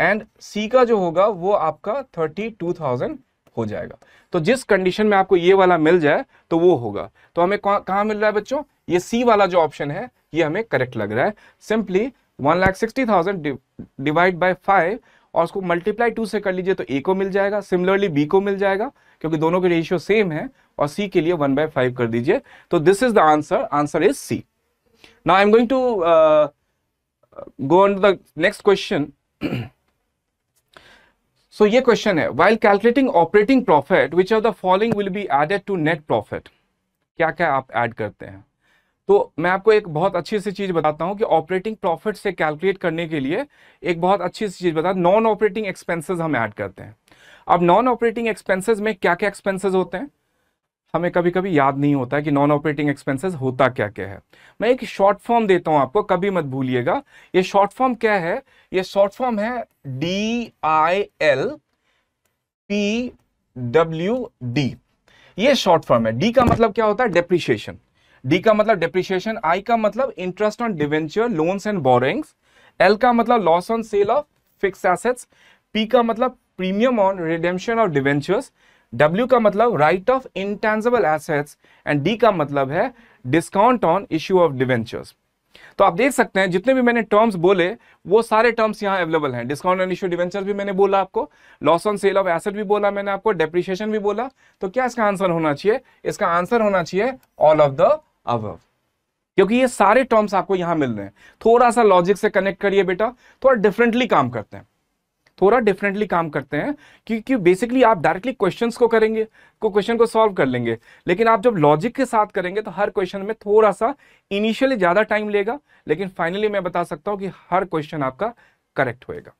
एंड सी का जो होगा वो आपका थर्टी टू थाउजेंड हो जाएगा तो जिस कंडीशन में आपको ये वाला मिल जाए तो वो होगा तो हमें कहाँ मिल रहा है बच्चों ये सी वाला जो ऑप्शन है ये हमें करेक्ट लग रहा है simply one lakh sixty thousand divide by five और उसको मल्टीप्लाई टू से कर लीजिए तो ए को मिल जाएगा सिमिलरली बी को मिल जाएगा क्योंकि दोनों के रेशियो सेम है और सी के लिए वन बाय फाइव कर दीजिए तो this is the answer answer is C now I am going to go on the next question so ये क्वेश्चन है while calculating operating profit which are the following will be added to net profit क्या क्या आप add करते हैं तो मैं आपको एक बहुत अच्छी सी चीज़ बताता हूँ कि ऑपरेटिंग प्रॉफिट से कैलकुलेट करने के लिए एक बहुत अच्छी सी चीज़ बता नॉन ऑपरेटिंग एक्सपेंसेस हम ऐड करते हैं अब नॉन ऑपरेटिंग एक्सपेंसेस में क्या क्या एक्सपेंसेस होते हैं हमें कभी कभी याद नहीं होता कि नॉन ऑपरेटिंग एक्सपेंसेस होता क्या क्या है मैं एक शॉर्ट फॉर्म देता हूं आपको कभी मत भूलिएगा ये शॉर्ट फॉर्म क्या है ये शॉर्ट फॉर्म है D I L P W D ये शॉर्ट फॉर्म है डी का मतलब क्या होता है डेप्रिशिएशन डी का मतलब डिप्रिशिएशन आई का मतलब interest on debenture loans and borrowings L का मतलब loss on sale of fix assets P का मतलब premium on redemption of debentures W का मतलब write off intangible assets and D का मतलब है discount on issue of debentures तो आप देख सकते हैं जितने भी मैंने टर्म्स बोले वो सारे टर्म्स यहाँ अवेलेबल हैं डिस्काउंट ऑन इश्यू डिवेंचर्स भी मैंने बोला आपको loss on sale of asset भी बोला मैंने आपको डेप्रिशिएशन भी बोला तो क्या इसका आंसर होना चाहिए इसका आंसर होना चाहिए ऑल ऑफ द अबव क्योंकि ये सारे टर्म्स आपको यहां मिल रहे हैं थोड़ा सा लॉजिक से कनेक्ट करिए बेटा थोड़ा डिफरेंटली काम करते हैं थोड़ा डिफरेंटली काम करते हैं क्योंकि बेसिकली आप डायरेक्टली क्वेश्चंस को करेंगे को क्वेश्चन को सॉल्व कर लेंगे लेकिन आप जब लॉजिक के साथ करेंगे तो हर क्वेश्चन में थोड़ा सा इनिशियली ज़्यादा टाइम लेगा लेकिन फाइनली मैं बता सकता हूं कि हर क्वेश्चन आपका करेक्ट होएगा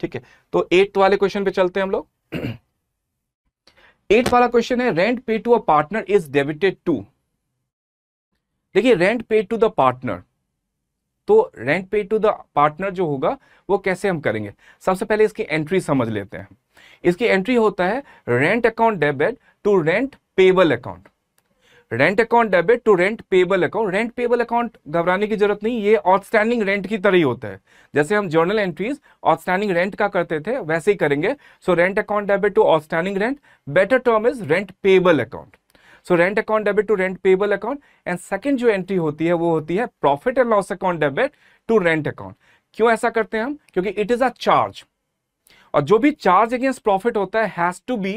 ठीक है तो एट्थ वाले क्वेश्चन पे चलते हैं हम लोग एट्थ वाला क्वेश्चन है rent pay to a partner is debited to देखिए rent pay to the partner तो rent pay to the partner जो होगा वो कैसे हम करेंगे सबसे पहले इसकी एंट्री समझ लेते हैं इसकी एंट्री होता है rent account debit to rent payable account rent account debit to rent payable account rent payable account घबराने की जरूरत नहीं ये आउटस्टैंडिंग रेंट की तरह ही होता है जैसे हम जर्नल एंट्रीज आउटस्टैंडिंग रेंट का करते थे वैसे ही करेंगे so rent account debit to outstanding rent better term is rent payable account so rent account debit to rent payable account and second जो एंट्री होती है वो होती है profit and loss account debit to rent account क्यों ऐसा करते हैं हम क्योंकि इट इज अ चार्ज और जो भी चार्ज अगेंस्ट प्रॉफिट होता है has to be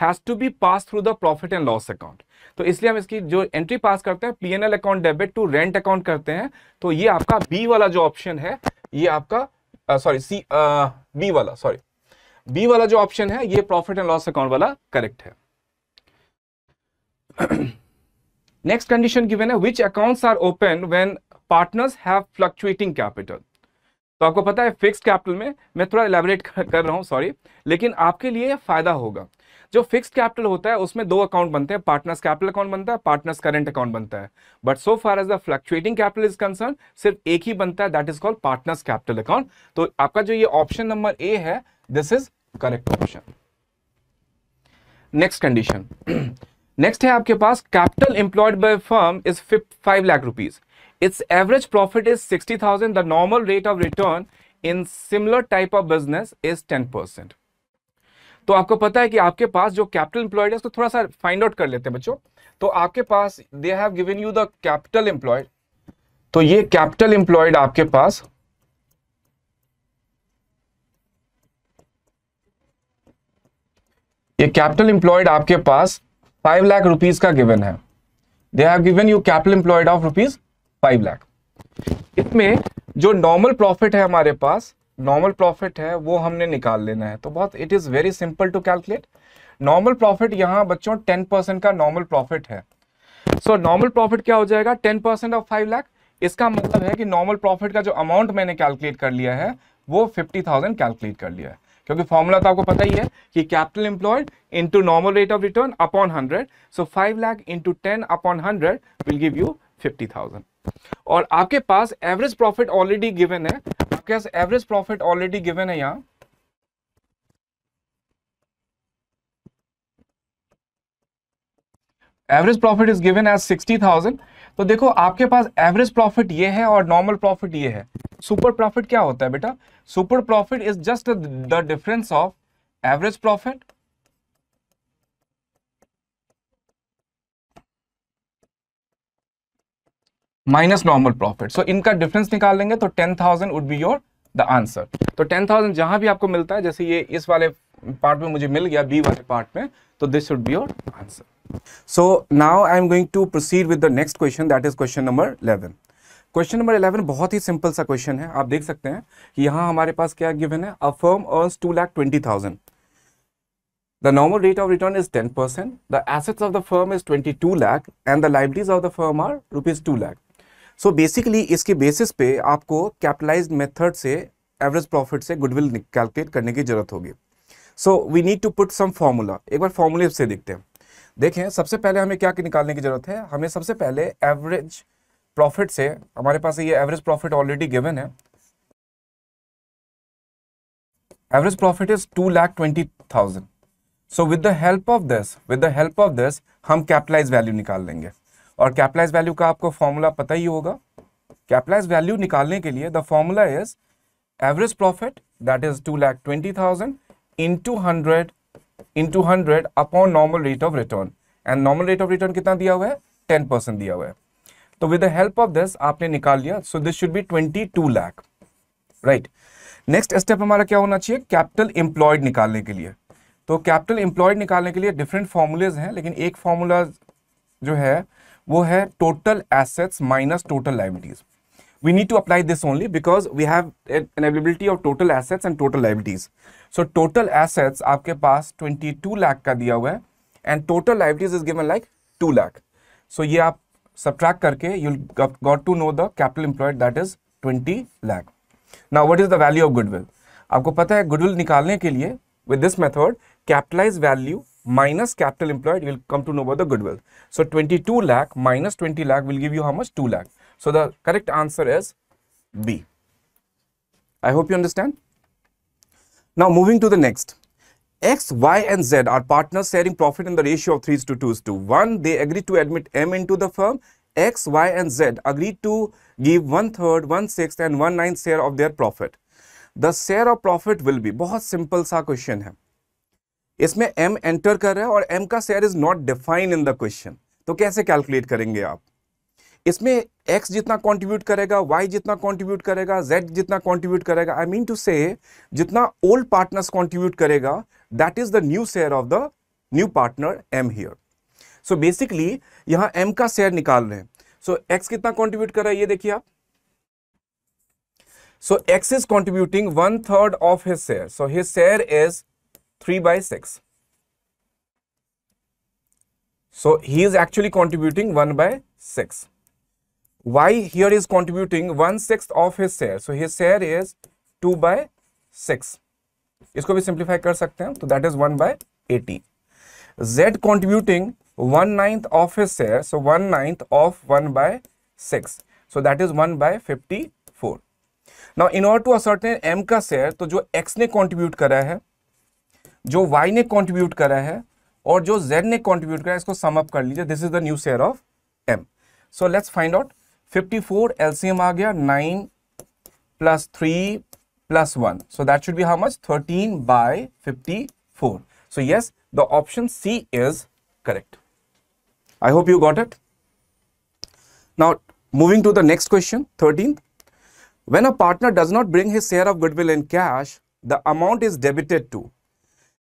has to be pass through the profit and loss account तो इसलिए हम इसकी जो एंट्री पास करते हैं P N L account debit to rent account करते हैं तो ये आपका बी वाला जो ऑप्शन है ये आपका सॉरी सी बी वाला सॉरी बी वाला जो ऑप्शन है ये प्रॉफिट एंड लॉस अकाउंट वाला करेक्ट है Next condition given है which accounts are open when partners have fluctuating capital तो आपको पता है फिक्स कैपिटल में मैं थोड़ा इलेबोरेट कर, रहा हूँ सॉरी लेकिन आपके लिए फायदा होगा जो फिक्स कैपिटल होता है उसमें दो अकाउंट बनते हैं पार्टनर्स कैपिटल अकाउंट बनता है पार्टनर्स करेंट अकाउंट बनता है but so far as the fluctuating capital is concern सिर्फ एक ही बनता है that is called partners capital account तो आपका जो ये ऑप्शन नंबर ए है this is correct option next condition next है आपके पास capital employed by firm is five lakh rupees its average profit is sixty thousand the normal rate of return in similar type of business is ten percent तो आपको पता है कि आपके पास जो कैपिटल एम्प्लॉयड है उसको तो थोड़ा सा फाइंड आउट कर लेते हैं बच्चों तो आपके पास they have given you the capital employed तो ये कैपिटल एम्प्लॉयड आपके पास ये कैपिटल एम्प्लॉयड आपके पास फाइव लाख रुपीज का गिवन है they have given you capital employed of rupees five lakh इसमें जो नॉर्मल प्रॉफिट है हमारे पास नॉर्मल प्रॉफिट है वो हमने निकाल लेना है तो बहुत it is very simple to calculate normal profit यहाँ बच्चों टेन परसेंट का नॉर्मल प्रॉफिट है सो नॉर्मल प्रॉफिट क्या हो जाएगा ten percent of five lakh इसका मतलब है कि नॉर्मल प्रॉफिट का जो अमाउंट मैंने कैलकुलेट कर लिया है वो फिफ्टी थाउजेंड कैलकुलेट कर लिया है क्योंकि फॉर्मूला तो आपको पता ही है कि capital employed into normal rate of return upon hundred so five lakh into ten upon hundred will give you fifty thousand और आपके पास एवरेज प्रॉफिट ऑलरेडी गिवन है आपके पास एवरेज प्रॉफिट ऑलरेडी गिवन है यहाँ average profit is given as sixty thousand तो देखो आपके पास एवरेज प्रॉफिट ये है और नॉर्मल प्रॉफिट ये है सुपर प्रॉफिट क्या होता है बेटा super profit is just the difference of average profit minus normal profit so इनका डिफरेंस निकाल लेंगे तो ten thousand would be your the answer तो टेन थाउजेंड जहां भी आपको मिलता है जैसे ये इस वाले पार्ट में मुझे मिल गया बी वाले पार्ट में तो this should be your answer so now I am going to proceed with the next question that is question number eleven question number eleven बहुत ही सिंपल सा क्वेश्चन है आप देख सकते हैं कि यहाँ हमारे पास क्या गिवन है a firm earns two lakh twenty thousand the normal rate of return is ten percent the assets of the firm is twenty two lakh and the liabilities of the firm are rupees two lakh so basically इसके basis पे आपको capitalize method से average profit से goodwill calculate करने की जरूरत होगी so we need to put some formula एक बार फॉर्मूले से देखते हैं देखें सबसे पहले हमें क्या निकालने की जरूरत है हमें सबसे पहले एवरेज प्रॉफिट से हमारे पास ये एवरेज प्रॉफिट ऑलरेडी गिवन है average profit is two lakh twenty thousand so with the help of this with the help of this हम कैपिटलाइज वैल्यू निकाल लेंगे और कैपिटलाइज वैल्यू का आपको फॉर्मूला पता ही होगा कैपिटलाइज वैल्यू निकालने के लिए the formula is average profit that is two lakh twenty thousand into hundred into hundred upon normal rate of return and normal rate of return कितना दिया हुआ है टेन परसेंट दिया हुआ है तो with the help of this आपने निकाल लिया so this should be twenty two lakh right next step हमारा क्या होना चाहिए कैपिटल एम्प्लॉयड निकालने के लिए तो कैपिटल एम्प्लॉयड निकालने के लिए डिफरेंट फॉर्मूलेज हैं लेकिन एक फॉर्मूला जो है वो है total assets minus total liabilities we need to apply this only because we have an availability of total assets and total liabilities. So total assets आपके पास 22 lakh का दिया हुआ है and total liabilities is given like 2 lakh. So ये आप subtract करके you got to know the capital employed that is 20 lakh. Now what is the value of goodwill? आपको पता है goodwill निकालने के लिए with this method capitalized value minus capital employed will come to know about the goodwill. So 22 lakh minus 20 lakh will give you how much 2 lakh. So the correct answer is B. I hope you understand. Now moving to the next. X, Y and Z are partners sharing profit in the ratio of 3 to 2 to 1. They agree to admit M into the firm. X, Y and Z agree to give one third, one sixth and one ninth share of their profit. The share of profit will be बहुत simple सा question है इसमें M enter कर रहा है और M का share is not defined in the question. तो कैसे calculate करेंगे आप इसमें एक्स जितना कंट्रीब्यूट करेगा वाई जितना कंट्रीब्यूट करेगा जेड जितना कंट्रीब्यूट करेगा आई मीन टू से जितना ओल्ड पार्टनर्स कंट्रीब्यूट करेगा that is the new share of the new partner M here so basically यहां एम का शेयर निकाल रहे हैं सो so, एक्स कितना कॉन्ट्रीब्यूट कर रहा है ये देखिए आप so X is contributing one third of his share so his share is three by six so he is actually contributing one by six y here is contributing one sixth of his share so his share is two by six. इसको भी simplify कर सकते हैं तो that is one by eighteen Z contributing one ninth of his है so one ninth of one by six so that is one by fifty four now in order to ascertain M का share तो जो x ने contribute करा है जो Y ने contribute करा है और जो जेड ने कॉन्ट्रीब्यूट करा है इसको समअप कर लीजिए this is the new share of M so let's find out 54 LCM आ गया 9 plus 3 plus 1. So that should be how much? 13 by 54. So yes, the option C is correct. I hope you got it. Now moving to the next question, 13 When a partner does not bring his share of goodwill in cash, the amount is debited to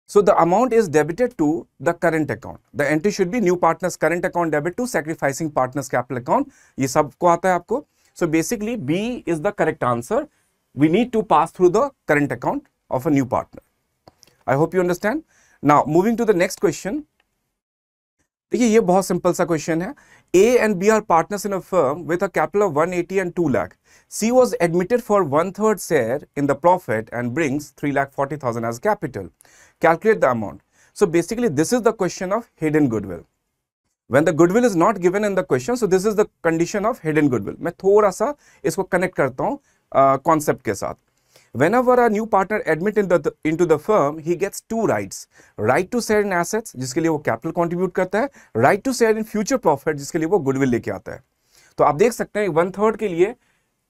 so the amount is debited to the current account. The entry should be new partner's current account debit to sacrificing partner's capital account. ये सब को आता है आपको. So basically B is the correct answer. We need to pass through the current account of a new partner. I hope you understand. Now moving to the next question. देखिए ये बहुत simple सा क्वेश्चन है A and B are partners in a firm with a capital of 180 and 2 lakh C was admitted for one third share in the profit and brings 3 lakh 40,000 as capital calculate the amount so basically this is the question of hidden goodwill when the goodwill is not given in the question so this is the condition of hidden goodwill मैं थोड़ा सा इसको connect करता हूँ concept uh, के साथ whenever a new partner admit in the, the, into the firm he gets two rights right to share in assets जिसके लिए वो capital contribute करता है right to share in future profit जिसके लिए वो goodwill लेके आता है तो आप देख सकते हैं वन थर्ड के लिए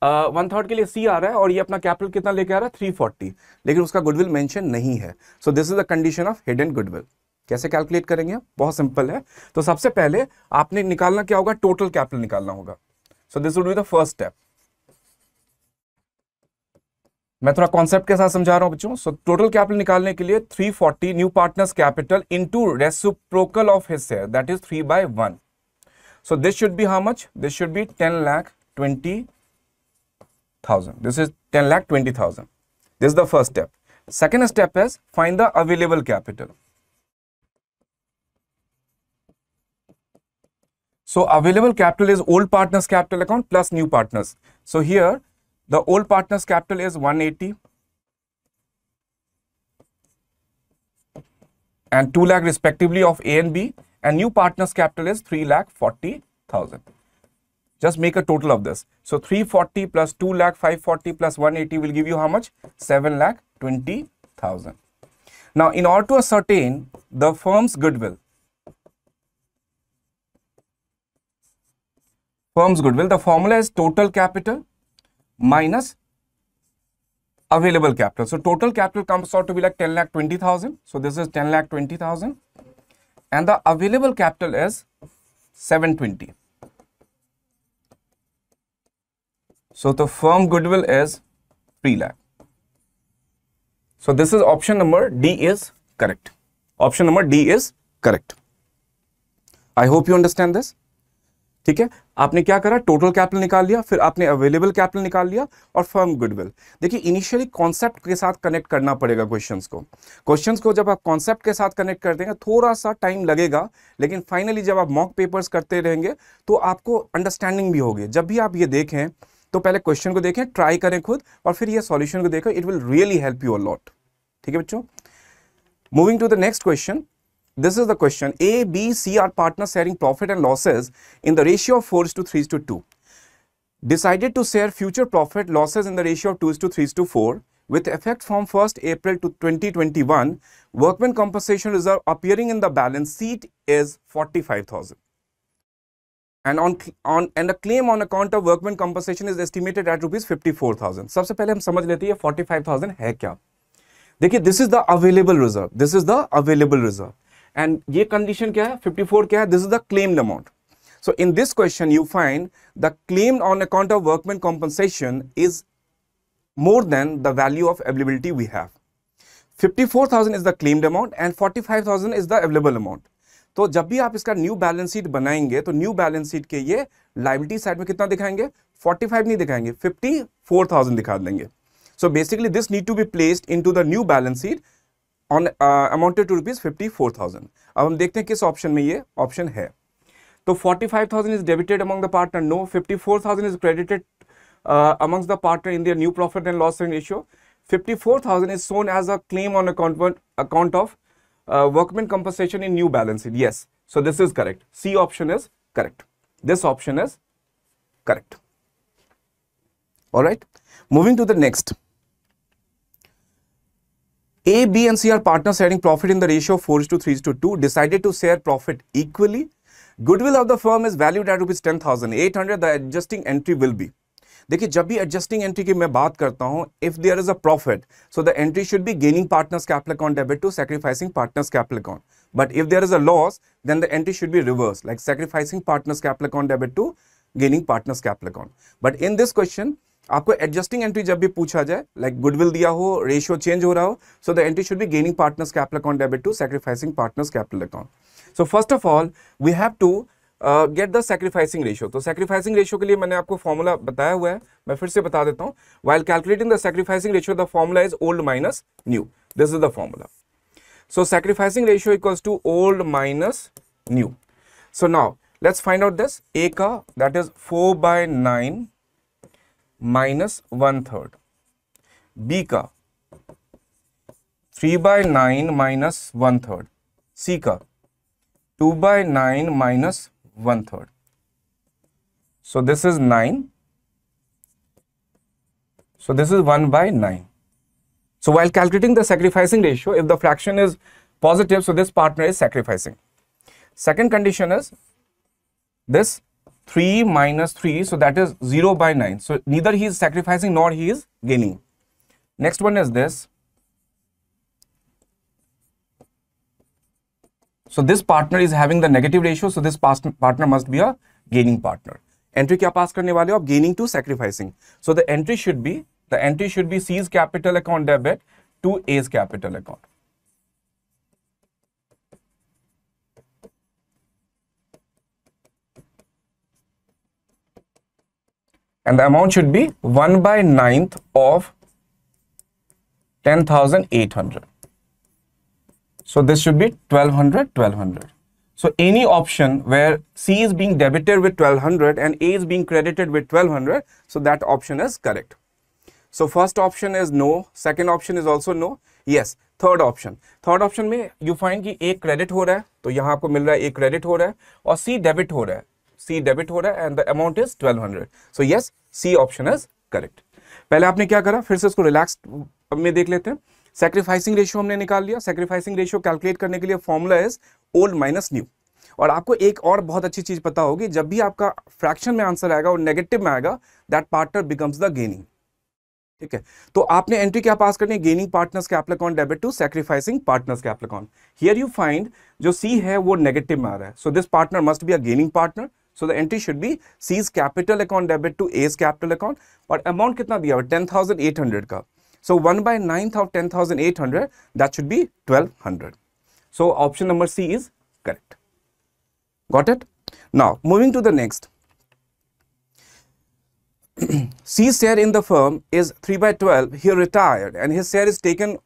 वन uh, थर्ड के लिए सी आ रहा है और ये अपना कैपिटल कितना लेके आ रहा है थ्री फोर्टी लेकिन उसका गुडविल मेंशन नहीं है so this is the condition of hidden goodwill कैसे कैलकुलेट करेंगे बहुत सिंपल है तो सबसे पहले आपने निकालना क्या होगा टोटल कैपिटल निकालना होगा so this would be the first step मैं थोड़ा कॉन्सेप्ट के साथ समझा रहा हूं बच्चों सो टोटल कैपिटल निकालने के लिए 340 new partners capital into reciprocal of his share that is 3 by 1 so this should be how much this should be 10 lakh 20000 this is 10 lakh 20000 this is the first step second step is find the available capital so available capital is old partners capital account plus new partners so here The old partner's capital is 180 and 2 lakh respectively of A and B and new partner's capital is 3 lakh 40,000. Just make a total of this. So 340 plus 2 lakh 540 plus 180 will give you how much? 7 lakh 20,000. Now in order to ascertain the firm's goodwill, firm's goodwill, the formula is total capital minus available capital. So total capital comes out to be like 10 lakh 20,000. So this is 10 lakh 20,000 and the available capital is 720. So the firm goodwill is 3 lakh. So this is option number D is correct. Option number D is correct. I hope you understand this. ठीक है आपने क्या करा total capital निकाल लिया फिर आपने available capital निकाल लिया और फर्म गुडविल देखिए इनिशियली कॉन्सेप्ट के साथ कनेक्ट करना पड़ेगा क्वेश्चंस को क्वेश्चंस को जब आप कॉन्सेप्ट के साथ कनेक्ट कर देंगे थोड़ा सा टाइम लगेगा लेकिन फाइनली जब आप मॉक पेपर्स करते रहेंगे तो आपको अंडरस्टैंडिंग भी होगी जब भी आप ये देखें तो पहले क्वेश्चन को देखें ट्राई करें खुद और फिर ये सॉल्यूशन को देखें it will really help you a lot ठीक है बच्चों moving to the next question This is the question. A, B, C are partners sharing profit and losses in the ratio of 4 to 3 to 2. Decided to share future profit losses in the ratio of 2 to 3 to 4 with effect from 1st April to 2021. Workman compensation reserve appearing in the balance sheet is 45,000. And on, on and a claim on account of workman compensation is estimated at rupees 54,000. सबसे पहले हम समझ लेते हैं 45,000 है क्या? देखिए this is the available reserve this is the available reserve and ये कंडीशन क्या है फिफ्टी फोर क्या है this is the claimed amount so in this question you find the claimed on account of workman compensation is more than the value of availability we have 54,000 is the claimed amount and forty five thousand is the available amount तो जब भी आप इसका new balance sheet बनाएंगे तो new balance sheet के ये liability side में कितना दिखाएंगे 45 नहीं दिखाएंगे 54,000 दिखा देंगे so basically this need to be placed into the new balance sheet on amounted to rupees fifty four thousand अब हम देखते हैं किस ऑप्शन में ये ऑप्शन है तो forty five thousand is debited among the partner no fifty four thousand is credited amongst the partner in their new profit and loss and ratio fifty four thousand is shown as a claim on account account of workman compensation in new balance sheet yes so this is correct C option is correct this option is correct all right moving to the next A, B and C are partners sharing profit in the ratio of 4 to 3 to 2 decided to share profit equally. Goodwill of the firm is valued at rupees 10,800. The adjusting entry will be. देखिए जब भी adjusting entry की मैं बात करता हूं if there is a profit so the entry should be gaining partners capital account debit to sacrificing partners capital account but if there is a loss then the entry should be reverse like sacrificing partners capital account debit to gaining partner's capital account. But in this question, आपको adjusting entry जब भी पूछा जाए like goodwill दिया हो ratio change हो रहा हो so the entry should be gaining partners capital account debit to sacrificing partners capital account so first of all we have to get the sacrificing ratio तो सेक्रीफाइसिंग रेशियो के लिए मैंने आपको फॉर्मूला बताया हुआ है मैं फिर से बता देता हूँ while calculating the sacrificing ratio the formula is old minus new this is the formula so sacrificing ratio equals to old minus new so now let's find out this A का that is four by nine minus one third three by nine minus by nine minus two by nine minus का two so this is 9 so this is 1 by 9 so while calculating the sacrificing ratio if the fraction is positive so this partner is sacrificing second condition is this 3 minus 3 so that is 0 by 9 so neither he is sacrificing nor he is gaining next one is this so this partner is having the negative ratio so this partner must be a gaining partner entry kya pass karne wale ho gaining to sacrificing so the entry should be the entry should be c's capital account debit to a's capital account and the amount should be 1 by 9th of 10,800. So this should be 1200, 1200. So any option where C is being debited with 1200 and A is being credited with 1200, so that option is correct. So first option is no, second option is also no, yes, third option. Third option, में you find a A हो रहा to तो यहाँ आपको मिल रहा है a credit हो रहा है सी डेबिट हो रहा है and the amount is 1200 so yes C option is correct पहले आपने क्या करा फिर से उसको रिलैक्स में देख लेते हैं सेक्रीफाइसिंग रेशियो हमने निकाल लिया सेक्रीफाइसिंग रेशियो कैलकुलेट करने के लिए formula is old minus new और आपको एक और बहुत अच्छी चीज पता होगी जब भी आपका फ्रैक्शन में आंसर आएगा और नेगेटिव में आएगा that partner becomes the gaining ठीक है तो आपने एंट्री क्या पास करनी है gaining partners capital account debit to sacrificing partners capital account here you find जो सी है वो नेगेटिव में आ रहा है so this partner must be a gaining partner So the entry should be C's capital account debit to A's capital account But amount कितना दिया हुआ 10,800 ka. So 1 by 9th of 10,800 that should be 1200. So option number C is correct. Got it? Now moving to the next. C's share in the firm is 3 by 12. He retired and his share is taken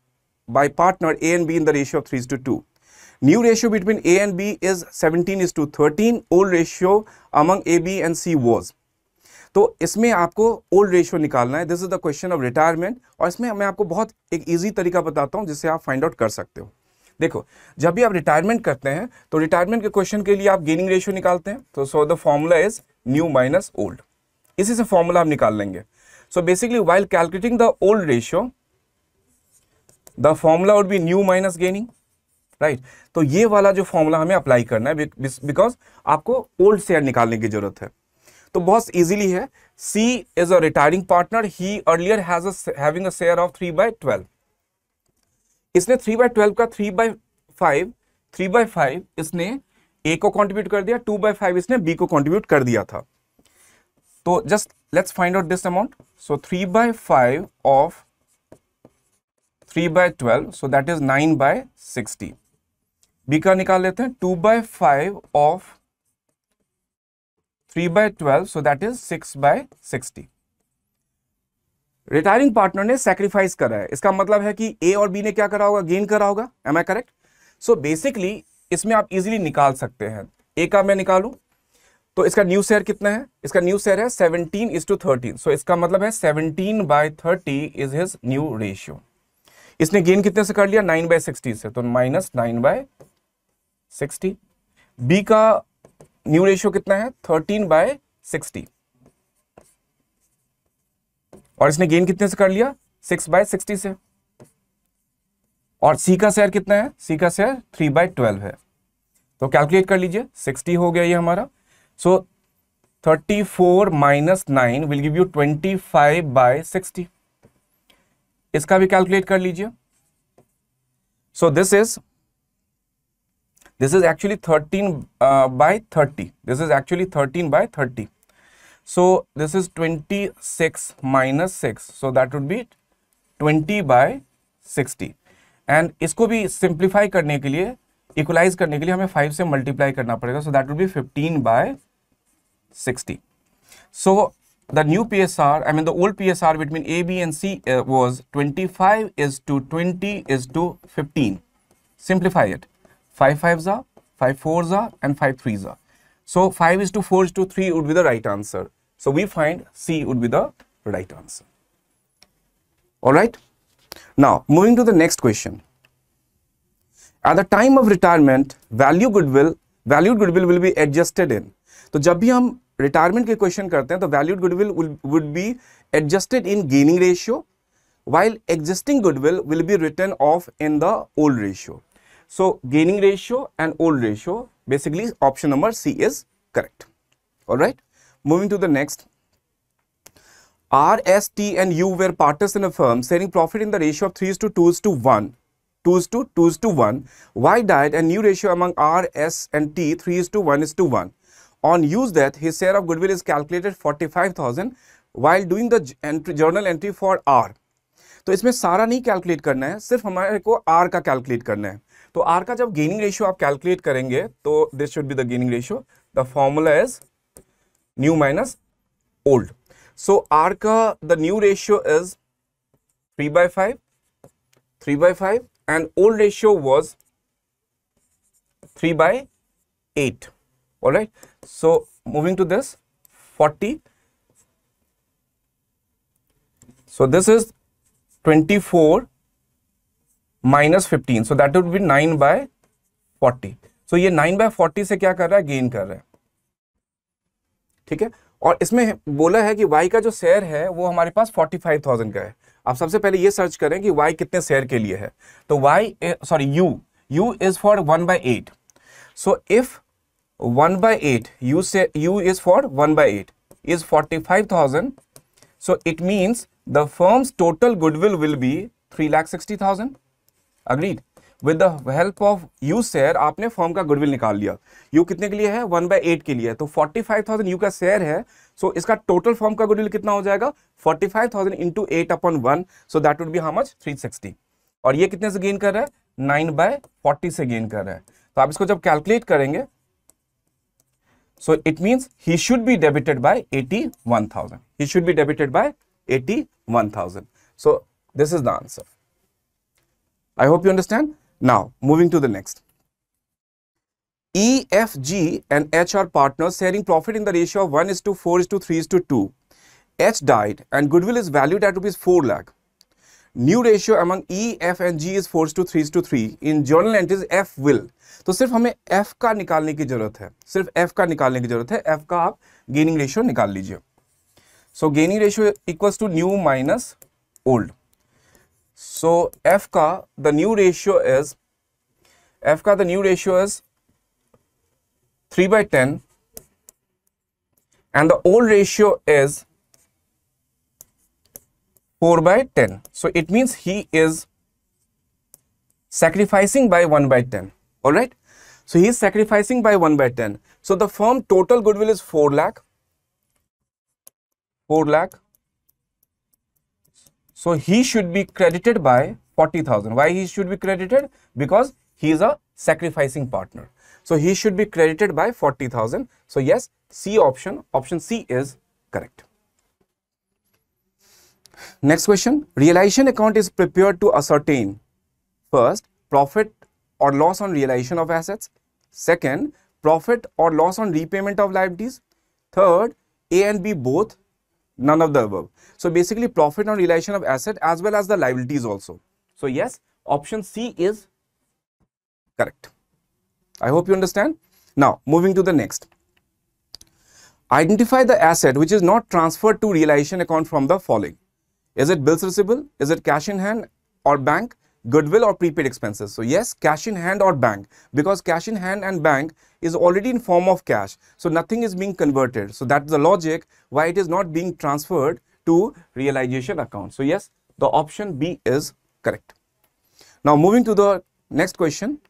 by partner A and B in the ratio of 3 to 2. New ratio between A and B is 17 is to 13. Old ratio among A, B and C was. तो इसमें आपको old ratio निकालना है this is the question of retirement और इसमें मैं आपको बहुत एक ईजी तरीका बताता हूँ जिससे आप फाइंड आउट कर सकते हो देखो जब भी आप रिटायरमेंट करते हैं तो रिटायरमेंट के क्वेश्चन के लिए आप गेनिंग रेशियो निकालते हैं तो so the formula is new minus old इसी से फॉर्मूला आप निकाल लेंगे so basically while calculating the old ratio the formula would be new minus gaining right right? तो ये वाला जो फॉर्मूला हमें अप्लाई करना है बिकॉज आपको ओल्ड शेयर निकालने की जरूरत है तो बहुत इजीली है C is a retiring partner he earlier has having a share of three by twelve इसने थ्री बाय ट्वेल्व का three by five three by five इसने ए को कॉन्ट्रीब्यूट कर दिया टू बाय फाइव इसने बी को contribute कर दिया था तो just let's find out this amount so three by five of three by twelve so that is nine by sixty B का निकाल लेते हैं two by five of three by twelve so that is six by sixty retiring partner ने sacrifice करा है इसका मतलब है कि ए और बी ने क्या करा होगा गेन करा होगा am I correct so basically इसमें आप इजीली निकाल सकते हैं ए का मैं निकालू तो इसका न्यू शेयर कितना है इसका न्यू शेयर है seventeen is to thirteen so इसका मतलब है seventeen by thirty is his new ratio इसने गेन कितने से कर लिया नाइन बाय 16 से तो minus nine by sixty B का न्यू रेशियो कितना है थर्टीन बाय सिक्सटी और इसने गेन कितने से कर लिया सिक्स बाय सिक्सटी से और सी का शेयर कितना है सी का शेयर थ्री बाय ट्वेल्व है तो कैलकुलेट कर लीजिए सिक्सटी हो गया ये हमारा so thirty four minus nine will give you twenty five by sixty इसका भी कैलकुलेट कर लीजिए so this is This is actually 13 uh, by 30. This is actually 13 by 30. So this is 26 minus 6. So that would be 20 by 60. and इसको भी simplify. करने के लिए equalize करने के लिए हमें five से multiply करना पड़ेगा So that would be fifteen by sixty. So the new PSR, I mean the old PSR between A, B and C uh, was 25 is to 20 is to 15. Simplify it. 5 5s are, 5 4s are and 5 3s are. So 5 is to 4 is to 3 would be the right answer. So we find C would be the right answer. Alright. Now moving to the next question. At the time of retirement, value goodwill, valued goodwill will be adjusted in. So जब भी retirement retirement the question goodwill हैं तो valued goodwill would be adjusted while existing goodwill will be written off in the old ratio. So gaining ratio and old ratio, basically option number C is correct. All right. Moving to the next. R, S, T and U were partners in a firm sharing profit in the ratio of 3 is to 2 is to 1. 2 is to 2 is to 1. why died a new ratio among R, S and T 3 is to 1 is to 1. On use that his share of goodwill is calculated 45,000 while doing the entry, journal entry for R. तो इसमें सारा नहीं calculate करना है सिर्फ हमारे को R का कैलकुलेट करना है तो आर का जब गेनिंग रेशियो आप कैलकुलेट करेंगे तो this should be the gaining ratio the formula is new minus old so R का the new ratio is three by five three by five and old ratio was three by eight right so moving to this forty so this is twenty four minus fifteen so that would be nine by forty so ये nine by forty से क्या कर रहा है gain कर रहा है ठीक है और इसमें बोला है कि वाई का जो शेयर है वो हमारे पास फोर्टी फाइव थाउजेंड का है आप सबसे पहले ये सर्च करें कि वाई कितने शेयर के लिए है तो Y sorry U U is for one by eight so if one by eight U से U is for one by eight is forty five thousand so it means the firm's total goodwill will be three lakh sixty thousand agreed with the help of U share आपने firm का goodwill निकाल लिया you कितने के लिए है one by eight के लिए तो फोर्टी फाइव थाउजेंड यू का शेयर है सो so इसका टोटल फॉर्म का गुडविल कितना हो जाएगा forty five thousand into eight upon one so that would be how much three sixty और ये कितने से गेन कर रहा है नाइन बाय फोर्टी से गेन कर रहा है तो आप इसको जब कैलकुलेट करेंगे so it means he should be debited by eighty one thousand he should be debited by eighty one thousand so this is the answer I hope you understand. Now, moving to the next. EFG and H are partners sharing profit in the ratio of 1 is to 4 is to 3 is to 2. H died and goodwill is valued at rupees 4 lakh. New ratio among E, F and G is 4 is to 3 is to 3. In journal entries F will. तो सिर्फ हमें F का निकालने की जरूरत है सिर्फ F का निकालने की जरूरत है F का आप गेनिंग रेशियो निकाल लीजिए so gaining ratio equals to new minus old So, f ka the new ratio is f ka the new ratio is 3 by 10 and the old ratio is 4 by 10. So, it means he is sacrificing by 1 by 10 alright. So, he is sacrificing by 1 by 10. So, the firm total goodwill is 4 lakh 4 lakh so he should be credited by 40,000. Why he should be credited? Because he is a sacrificing partner. So he should be credited by 40,000. So yes, C option, option C is correct. Next question, realization account is prepared to ascertain first profit or loss on realization of assets, second profit or loss on repayment of liabilities, third A and B both none of the above. So basically profit on realization of asset as well as the liabilities also. So yes, option C is correct. I hope you understand. Now moving to the next. Identify the asset which is not transferred to realization account from the following. Is it bills receivable? Is it cash in hand or bank? goodwill or prepaid expenses. So yes, cash in hand or bank because cash in hand and bank is already in form of cash. So nothing is being converted. So that's the logic why it is not being transferred to realization account. So yes, the option B is correct. Now moving to the next question.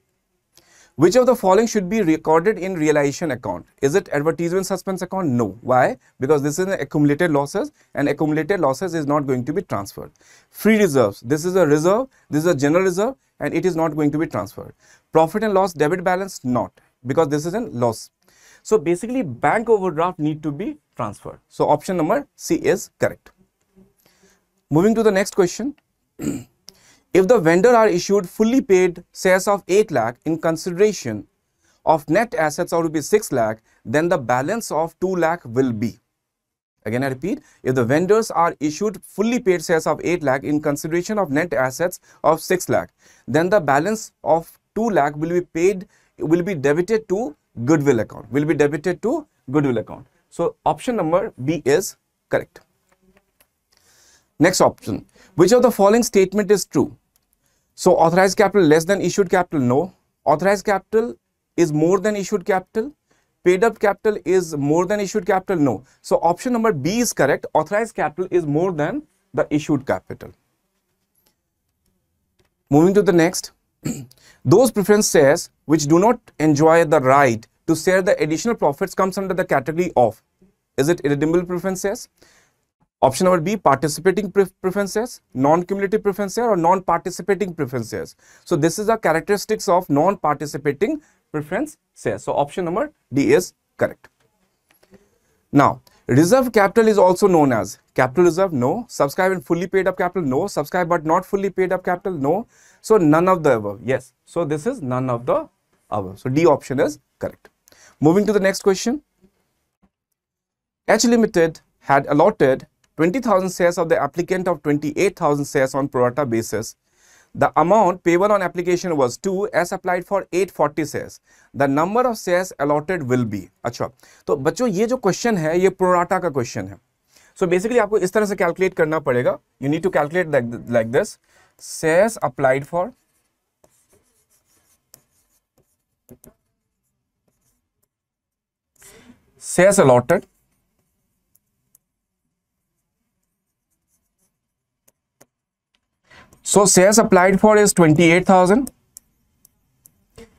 Which of the following should be recorded in realization account? Is it advertisement suspense account? No. Why? Because this is an accumulated losses and accumulated losses is not going to be transferred. Free reserves. This is a reserve. This is a general reserve and it is not going to be transferred. Profit and loss debit balance? Not. Because this is a loss. So basically bank overdraft need to be transferred. So option number C is correct. Moving to the next question. If the vendor are issued fully paid shares of 8 lakh in consideration of net assets of rupees 6 lakh, then the balance of 2 lakh will be. Again, I repeat, if the vendors are issued fully paid shares of 8 lakh in consideration of net assets of 6 lakh, then the balance of 2 lakh will be paid, will be debited to goodwill account, will be debited to goodwill account. So, option number B is correct. Next option, which of the following statement is true? So authorized capital less than issued capital, no. Authorized capital is more than issued capital. Paid up capital is more than issued capital, no. So option number B is correct. Authorized capital is more than the issued capital. Moving to the next, those preference shares which do not enjoy the right to share the additional profits comes under the category of is it irredeemable preference shares? Option number B, participating preferences, non-cumulative preferences or non-participating preferences. So this is the characteristics of non-participating preferences. So option number D is correct. Now, reserve capital is also known as capital reserve, no. Subscribe and fully paid up capital, no. Subscribe but not fully paid up capital, no. So none of the above, yes. So this is none of the above. So D option is correct. Moving to the next question. H Limited had allotted 20,000 shares of the applicant of 28,000 shares on prorata basis. The amount payable on application was 2 as applied for 840 shares. The number of shares allotted will be. अच्छा तो बच्चों ये जो question है ये prorata का question है so so basically आपको इस तरह से कैलकुलेट करना पड़ेगा need to calculate like, like this. Shares applied for shares allotted So shares applied for is 28,000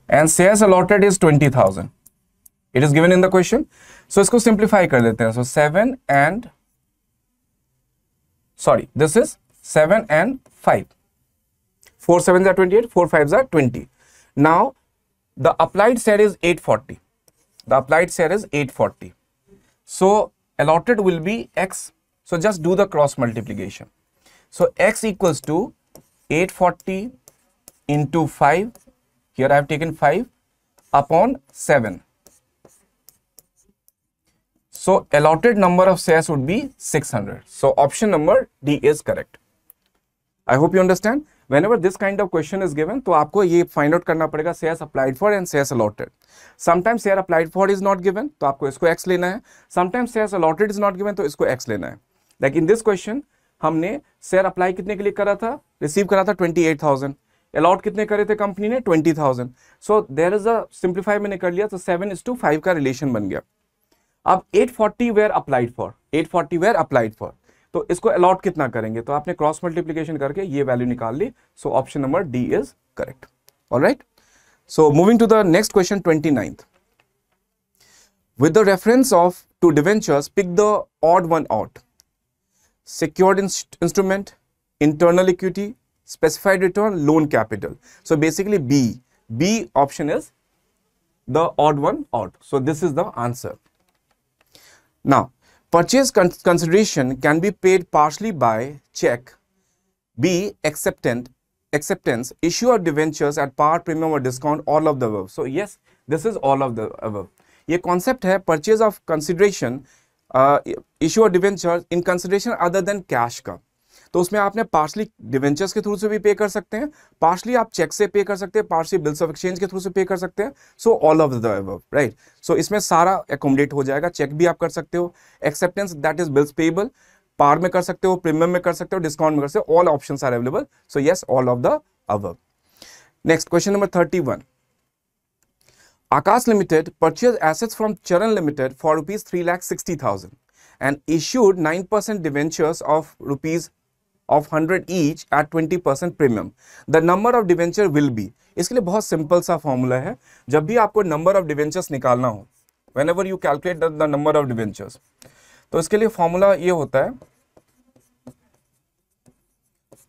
and shares allotted is 20,000. It is given in the question. So इसको simplify कर देते हैं. So 7 and sorry this is 7 and 5. 4 sevens are 28, 4 fives are 20. Now the applied share is 840. The applied share is 840. So allotted will be x. So just do the cross multiplication. So x equals to 840 into 5 here I have taken 5 upon 7 so allotted number of shares would be 600 so option number D is correct I hope you understand whenever this kind of question is given तो आपको ये find out करना पड़ेगा shares applied for and shares allotted sometimes share applied for is not given तो आपको इसको x लेना है sometimes shares allotted is not given तो इसको x लेना है like in this question हमने share apply कितने के लिए करा था रिसीव करा था ट्वेंटी एट थाउजेंड अलाउट कितने करे थे कंपनी ने twenty thousand so there is a simplify मैंने कर लिया तो सेवन इज टू फाइव का रिलेशन बन गया अब eight forty were applied for eight forty were applied for तो इसको अलॉट कितना करेंगे तो आपने क्रॉस मल्टीप्लीकेशन करके ये वैल्यू निकाल ली so option number D is correct all right so moving to the next question twenty ninth with the reference of to debentures pick the odd one out secured instrument internal equity, specified return, loan capital. So basically B. B option is the odd one out. So this is the answer. Now, purchase con consideration can be paid partially by check, B acceptance, acceptance, issue of debentures at par, premium or discount, all of the above. So yes, this is all of the above. ये concept है purchase of consideration, uh, issue of debentures in consideration other than cash का तो उसमें आपने partially debentures के through से भी पे कर सकते हैं पार्सली आप चेक से पे कर सकते हैं पार्सली बिल्स ऑफ एक्सचेंज के थ्रू से पे कर सकते हैं so all of the right so इसमें सारा एकोमोडेट हो जाएगा चेक भी आप कर सकते हो acceptance that is bills payable पार में कर सकते हो प्रीमियम में कर सकते हो डिस्काउंट में कर सकते हो all option are available so yes all of the above next question number thirty one from Charan limited for rupees three lakh sixty thousand and issued nine percent debentures of rupees of 100 each at 20% premium. The number of debenture will be. इसके लिए बहुत simple सा formula है जब भी आपको number of debentures निकालना हो whenever you calculate the number of debentures तो इसके लिए फॉर्मूला ये होता है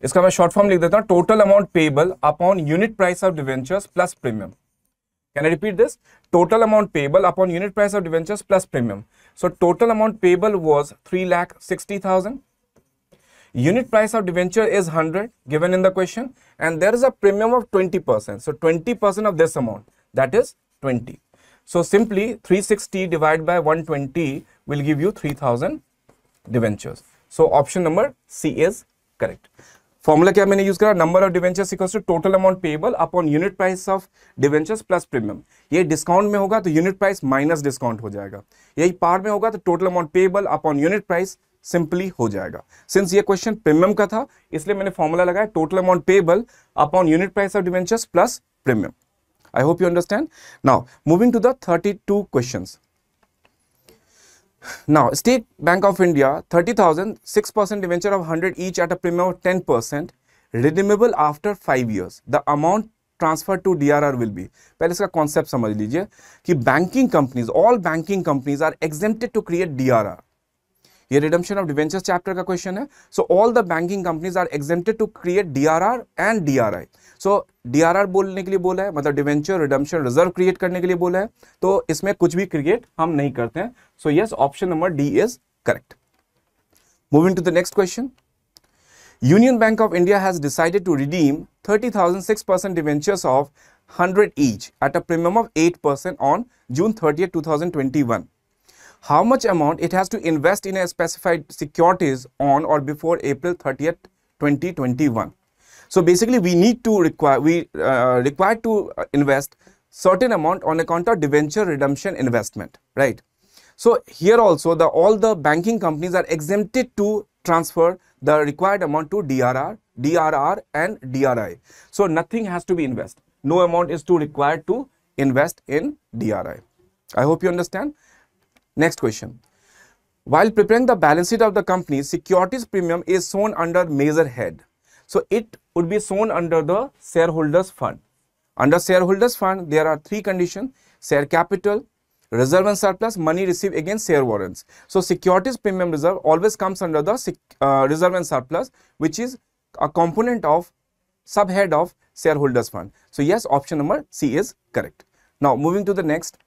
इसका मैं शॉर्ट फॉर्म लिख देता हूं total amount payable upon unit price of debentures plus premium can I repeat this total amount payable upon unit price of debentures plus premium so total amount payable was three lakh sixty thousand unit price of debenture is 100 given in the question and there is a premium of 20 percent so 20 percent of this amount that is 20 so simply 360 divided by 120 will give you 3000 debentures so option number c is correct formula kya maine use kara number of debentures equal to total amount payable upon unit price of debentures plus premium ye discount mein hoga to unit price minus discount ho jayega yahi par mein hoga to total amount payable upon unit price simply हो जाएगा since ये question premium का था इसलिए मैंने formula लगाया total amount payable upon unit price of debentures plus premium I hope you understand now moving to the thirty two question Now, State Bank of India, 30,000, 6% debenture of 100 each at a premium of 10%, five years the amount transfer to D R R will be पहले इसका concept समझ लीजिए कि banking companies all banking companies are exempted to create D R R ये redemption of debenture chapter का question है so all the banking companies are exempted to create DRR and DRI so DRR बोलने के लिए बोला है मतलब debenture redemption reserve create करने के लिए बोला है तो इसमें कुछ भी क्रिएट हम नहीं करते हैं so yes option number D is correct moving to the next question Union Bank of India has decided to redeem 30,000 6% debentures of 100 each at a premium of 8% on June 30, 2021. how much amount it has to invest in a specified securities on or before April 30th, 2021. So basically we need to require, we uh, require to uh, invest certain amount on account of debenture redemption investment, right? So here also the all the banking companies are exempted to transfer the required amount to DRR, DRR and DRI. So nothing has to be invested. No amount is to required to invest in DRI. I hope you understand. Next question. While preparing the balance sheet of the company, securities premium is shown under major head. So it would be shown under the shareholders fund. Under shareholders fund, there are three conditions, share capital, reserve and surplus, money received against share warrants. So securities premium reserve always comes under the uh, reserve and surplus, which is a component of subhead of shareholders fund. So yes, option number C is correct. Now moving to the next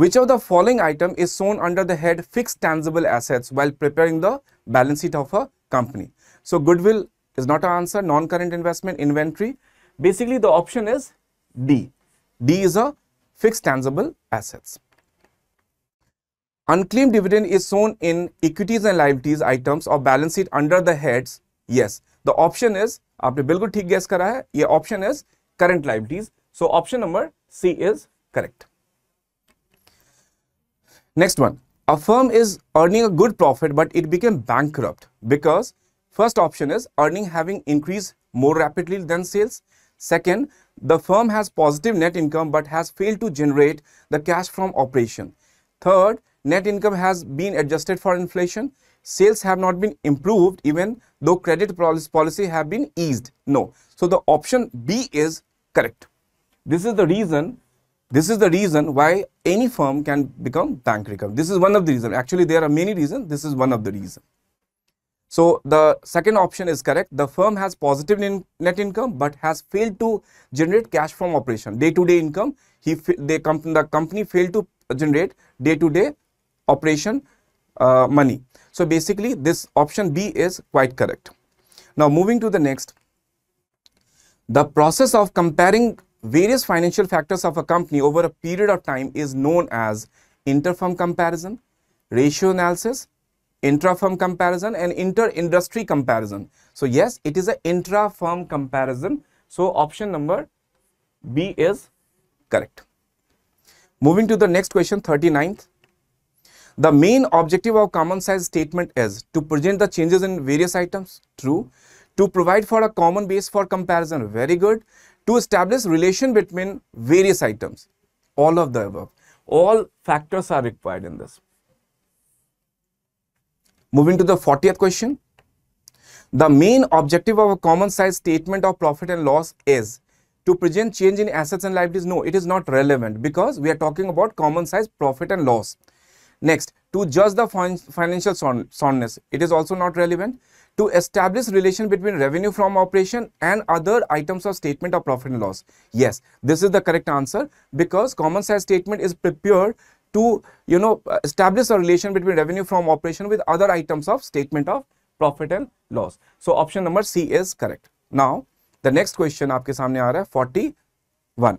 which of the following item is shown under the head fixed tangible assets while preparing the balance sheet of a company? So goodwill is not an answer, non-current investment, inventory. Basically the option is D. D is a fixed tangible assets. Unclaimed dividend is shown in equities and liabilities items or balance sheet under the heads. Yes, the option is, आपने बिल्कुल ठीक guess करा है, ये option is current liabilities. So option number C is correct. Next one, a firm is earning a good profit, but it became bankrupt because first option is earning having increased more rapidly than sales. Second, the firm has positive net income, but has failed to generate the cash from operation. Third, net income has been adjusted for inflation. Sales have not been improved even though credit policy have been eased. No. So the option B is correct. This is the reason this is the reason why any firm can become bank bankrupt. This is one of the reasons. Actually, there are many reasons. This is one of the reasons. So the second option is correct. The firm has positive in net income but has failed to generate cash from operation, day-to-day -day income. He, they com the company failed to generate day-to-day -day operation uh, money. So basically, this option B is quite correct. Now moving to the next. The process of comparing various financial factors of a company over a period of time is known as interfirm comparison, ratio analysis, intra-firm comparison and inter-industry comparison. So yes, it is an intra-firm comparison. So option number B is correct. Moving to the next question, 39th. The main objective of common size statement is to present the changes in various items. True. To provide for a common base for comparison. Very good to establish relation between various items, all of the above. All factors are required in this. Moving to the 40th question. The main objective of a common size statement of profit and loss is to present change in assets and liabilities. No, it is not relevant because we are talking about common size profit and loss. Next, to judge the fin financial soundness, it is also not relevant to establish relation between revenue from operation and other items of statement of profit and loss. Yes, this is the correct answer because common sense statement is prepared to, you know, establish a relation between revenue from operation with other items of statement of profit and loss. So option number C is correct. Now, the next question aapke samne aa 41.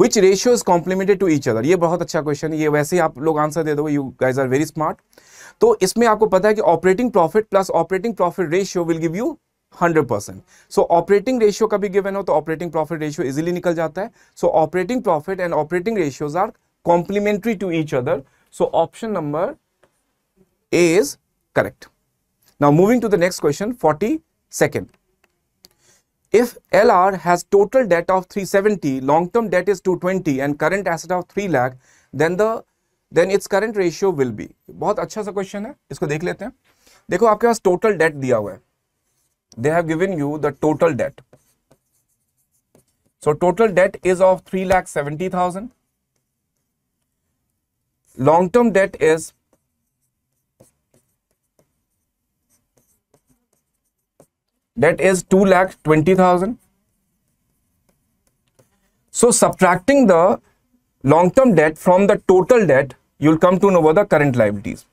Which ratio is complemented to each other ये बहुत अच्छा question है ये वैसे ही आप लोग answer दे दो you guys are very smart तो इसमें आपको पता है कि operating profit plus operating profit ratio will give you 100 percent so operating ratio का भी गिवन हो तो ऑपरेटिंग प्रॉफिट रेशियो इजिली निकल जाता है so operating profit and operating ratios are complementary to each other so option number A is correct now moving to the next question forty second If LR has total debt of 370, long-term debt is 220 and current asset of 3 lakh, then the then it's current ratio will be बहुत अच्छा सा question है इसको देख लेते हैं देखो आपके पास टोटल डेट दिया हुआ है they have given you the total debt so total debt is of three lakh seventy thousand long term debt is that is 2 lakh 20,000. So subtracting the long-term debt from the total debt, you'll come to know about the current liabilities.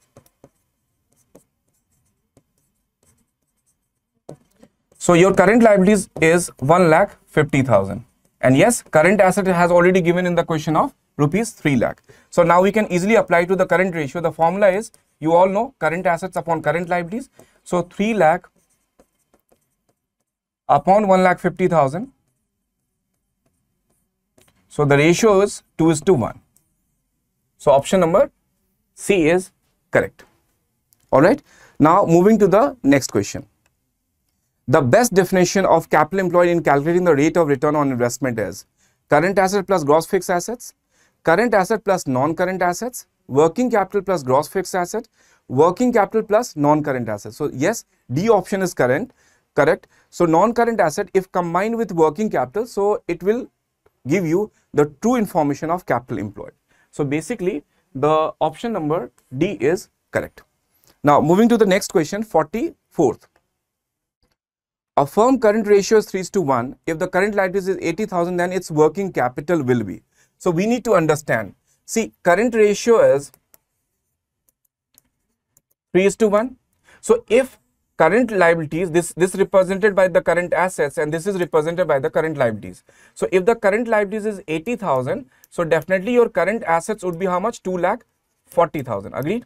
So your current liabilities is 1 lakh 50,000. And yes, current asset has already given in the question of rupees 3 lakh. So now we can easily apply to the current ratio. The formula is, you all know, current assets upon current liabilities. So 3 lakh upon 1,50,000. So, the ratio is 2 is to 1. So, option number C is correct. Alright. Now, moving to the next question. The best definition of capital employed in calculating the rate of return on investment is current asset plus gross fixed assets, current asset plus non-current assets, working capital plus gross fixed asset, working capital plus non-current assets. So, yes, D option is current, correct. So non-current asset, if combined with working capital, so it will give you the true information of capital employed. So basically, the option number D is correct. Now moving to the next question, 44th. A firm current ratio is 3 to 1. If the current liabilities is 80,000, then its working capital will be. So we need to understand. See, current ratio is 3 is to 1. So if current liabilities, this, this represented by the current assets and this is represented by the current liabilities. So if the current liabilities is 80,000, so definitely your current assets would be how much? 2 lakh 40,000. Agreed?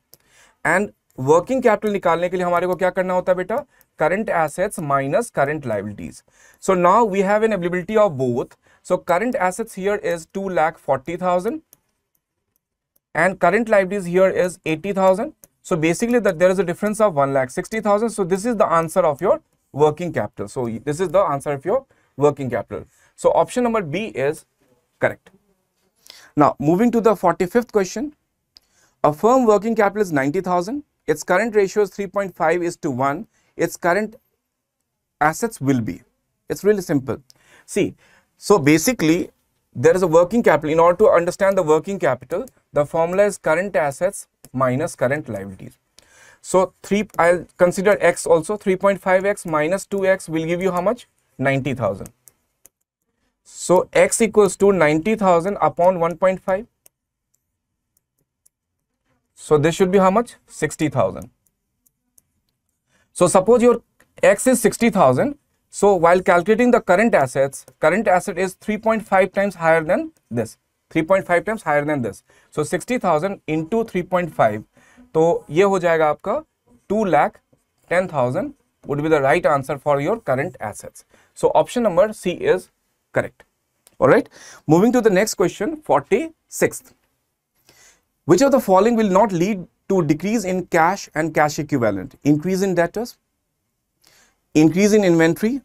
And working capital nikalne ke liye हमारे ko kya karna hota, beta? Current assets minus current liabilities. So now we have an ability of both. So current assets here is two lakh forty thousand, and current liabilities here is eighty thousand. So basically that there is a difference of 1,60,000. So this is the answer of your working capital. So this is the answer of your working capital. So option number B is correct. Now moving to the 45th question. A firm working capital is 90,000. Its current ratio is 3.5 is to 1. Its current assets will be. It's really simple. See, so basically there is a working capital. In order to understand the working capital, the formula is current assets minus current liabilities. So 3 I'll consider x also 3.5x minus 2x will give you how much 90,000. So x equals to 90,000 upon 1.5. So this should be how much 60,000. So suppose your x is 60,000. So while calculating the current assets, current asset is 3.5 times higher than this. 3.5 times higher than this. So 60,000 into 3.5 so ये हो जाएगा आपका 2 lakh 10,000 would be the right answer for your current assets. So option number C is correct. All right. Moving to the next question, 46th. Which of the following will not lead to decrease in cash and cash equivalent? Increase in debtors, increase in inventory,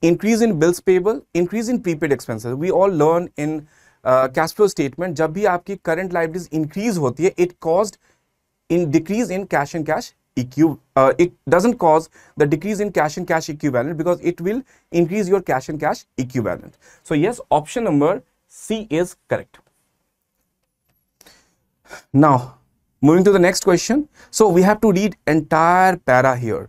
increase in bills payable, increase in prepaid expenses. We all learn in cash flow statement जब भी आपकी current liabilities increase होती है it cause in decrease in cash and cash it doesn't cause the decrease in cash and cash equivalent because it will increase your cash and cash equivalent so yes option number C is correct now moving to the next question so we have to read entire para here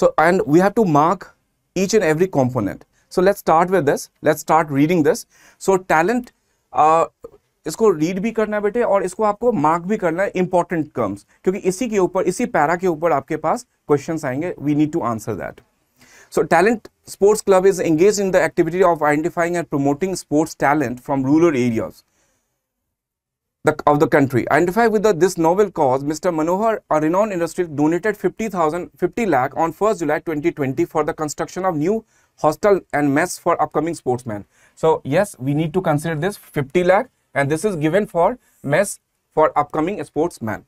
so and we have to mark each and every component so let's start with this let's start reading this so talent इसको read भी करना है बेटे और इसको आपको mark भी करना है इंपॉर्टेंट टर्म्स क्योंकि इसी के ऊपर इसी पैरा के ऊपर आपके पास क्वेश्चंस आएंगे we need to answer that so talent sports club is engage in the activity of identifying and promoting sports talent from rural areas of the country identify with this novel cause mister Manohar Arinon industries donated fifty thousand fifty lakh on first July twenty twenty for the construction of new hostel and mess for upcoming sports man So yes, we need to consider this 50 lakh and this is given for mess for upcoming sportsman.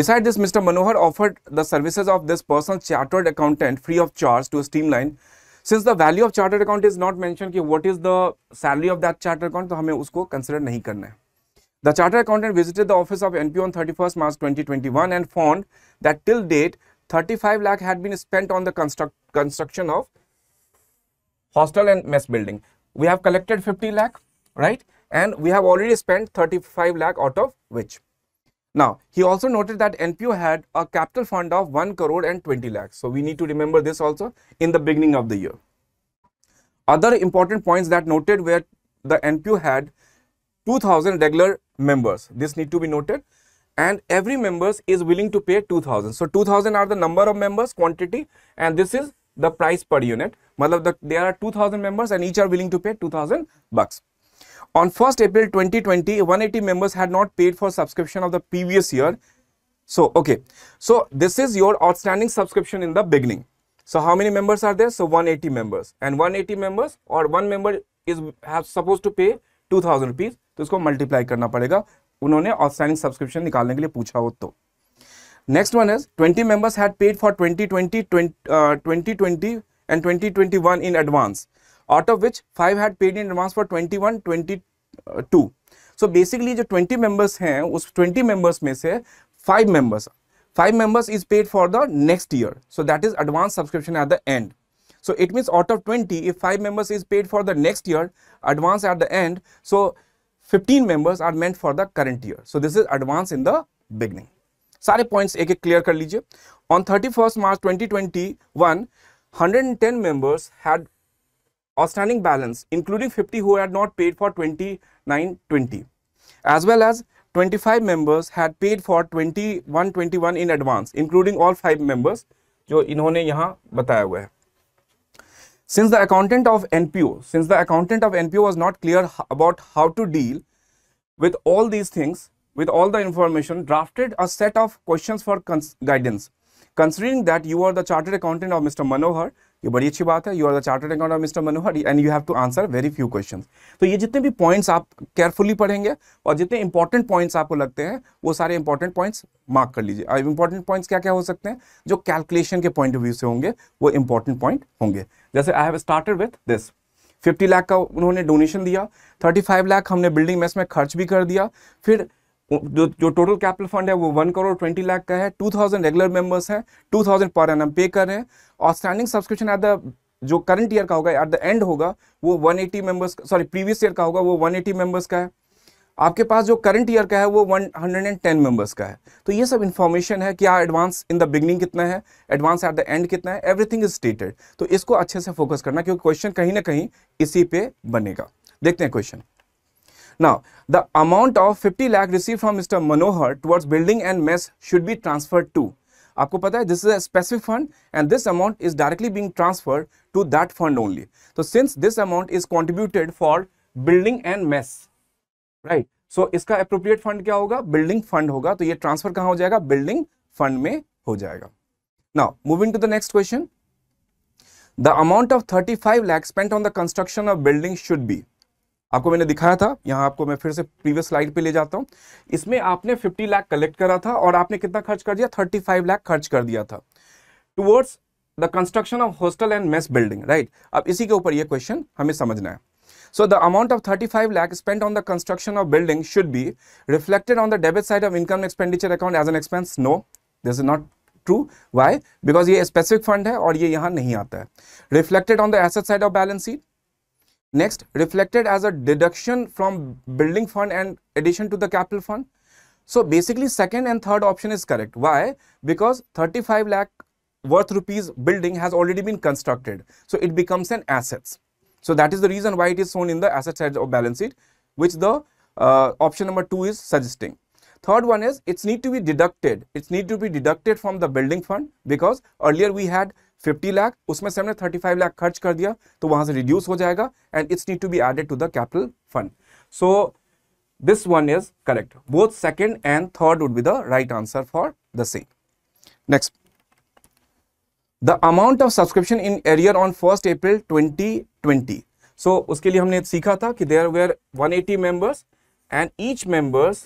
Beside this, Mr. Manohar offered the services of this person chartered accountant free of charge to streamline. Since the value of chartered account is not mentioned कि what is the salary of that chartered account, we हमें consider The chartered accountant visited the office of NPO on 31st March 2021 and found that till date 35 lakh had been spent on the construct construction of hostel and mess building we have collected 50 lakh, right? And we have already spent 35 lakh out of which. Now, he also noted that NPO had a capital fund of 1 crore and 20 lakhs. So, we need to remember this also in the beginning of the year. Other important points that noted were the NPO had 2000 regular members. This need to be noted and every members is willing to pay 2000. So, 2000 are the number of members quantity and this is the price per unit मतलब are members and each are willing to pay two thousand bucks on first April twenty twenty one eighty members had not paid for subscription of the previous year so okay so this is your outstanding subscription in the beginning so how many members are there so one eighty members and one eighty members और one member is have suppose to pay two thousand rupees तो इसको multiply करना पड़ेगा उन्होंने outstanding subscription निकालने के लिए पूछा हो तो Next one is 20 members had paid for 2020, 20, uh, 2020 and 2021 in advance, out of which 5 had paid in advance for 21, 22. Uh, so basically the 20 members हैं उस 20 members 5 members, 5 members is paid for the next year. So that is advance subscription at the end. So it means out of 20, if 5 members is paid for the next year, advance at the end, so 15 members are meant for the current year. So this is advance in the beginning. सारे points एक एक clear कर लीजिए on thirty first March twenty twenty one hundred and ten members had outstanding balance including 50 who had not paid for 2920 as well as 25 members had paid for 2121 in advance including all five members जो इन्होंने यहाँ बताया हुआ है since the accountant of npo since the accountant of npo was not clear about how to deal with all these things with all the information drafted a set of questions for guidance considering that you are the chartered accountant of Mr. Manohar ये बड़ी अच्छी बात है you are the chartered account of mister Manohar and you have to answer very few question तो ये जितने भी points आप केयरफुली पढ़ेंगे और जितने इंपॉर्टेंट पॉइंट्स आपको लगते हैं वो सारे इंपॉर्टेंट पॉइंट्स मार्क कर लीजिए अब इंपॉर्टेंट पॉइंट्स क्या क्या हो सकते हैं जो कैलकुलेशन के पॉइंट ऑफ व्यू से होंगे वो इंपॉर्टेंट पॉइंट होंगे जैसे I have started with this 50 lakh का उन्होंने डोनेशन दिया 35 लाख हमने बिल्डिंग में इसमें खर्च भी कर दिया फिर जो जो टोटल कैपिटल फंड है वो वन करोड़ ट्वेंटी लाख का है टू थाउजेंड रेगुलर मेंबर्स हैं टू थाउजेंड पर एन पे कर रहे हैं स्टैंडिंग सब्सक्रिप्शन एट द जो करंट ईयर का होगा एट द एंड होगा वो one eighty members sorry previous year का होगा वो एटी मेंबर्स का है आपके पास जो करंट ईयर का है वो one hundred and ten members का है तो ये सब इन्फॉर्मेशन है क्या एडवांस इन द बिगनिंग कितना है एडवांस एट द एंड कितना है एवरीथिंग इज स्टेटेड तो इसको अच्छे से फोकस करना क्योंकि क्वेश्चन कहीं ना कहीं इसी पे बनेगा देखते हैं question Now, the amount of 50 lakh received from Mr. Manohar towards building and mess should be transferred to. आपको पता है this is a specific fund and this amount is directly being transfer to that fund only तो since this amount is contributed for building and mess right so इसका appropriate fund क्या होगा building fund होगा तो ये transfer कहां हो जाएगा बिल्डिंग फंड में हो जाएगा now moving to the next question the amount of thirty five lakh spent on the construction of building should be आपको मैंने दिखाया था यहाँ आपको मैं फिर से प्रीवियस स्लाइड पे ले जाता हूँ इसमें आपने 50 लाख कलेक्ट करा था और आपने कितना खर्च कर दिया 35 लाख खर्च कर दिया था towards the construction of hostel and mess building right अब इसी के ऊपर ये क्वेश्चन हमें समझना है so the amount of thirty five lakh spend on the construction of building should be reflected on the debit side of income expenditure account as an expense no this not true why because ये specific fund है और ये यहाँ नहीं आता है reflected on the asset side of balance sheet Next, reflected as a deduction from building fund and addition to the capital fund. So basically second and third option is correct. Why? Because 35 lakh worth rupees building has already been constructed. So it becomes an assets. So that is the reason why it is shown in the asset side of balance sheet, which the uh, option number two is suggesting. Third one is it's need to be deducted. It's need to be deducted from the building fund because earlier we had fifty lakh उसमें से हमने thirty five lakh खर्च कर दिया तो वहां से reduce हो जाएगा and it's need to be added to the capital fund so this one is correct both second and third would be the right answer for the same next the amount of subscription in arrear on first April twenty twenty so उसके लिए हमने सीखा था कि there were one eighty members and each members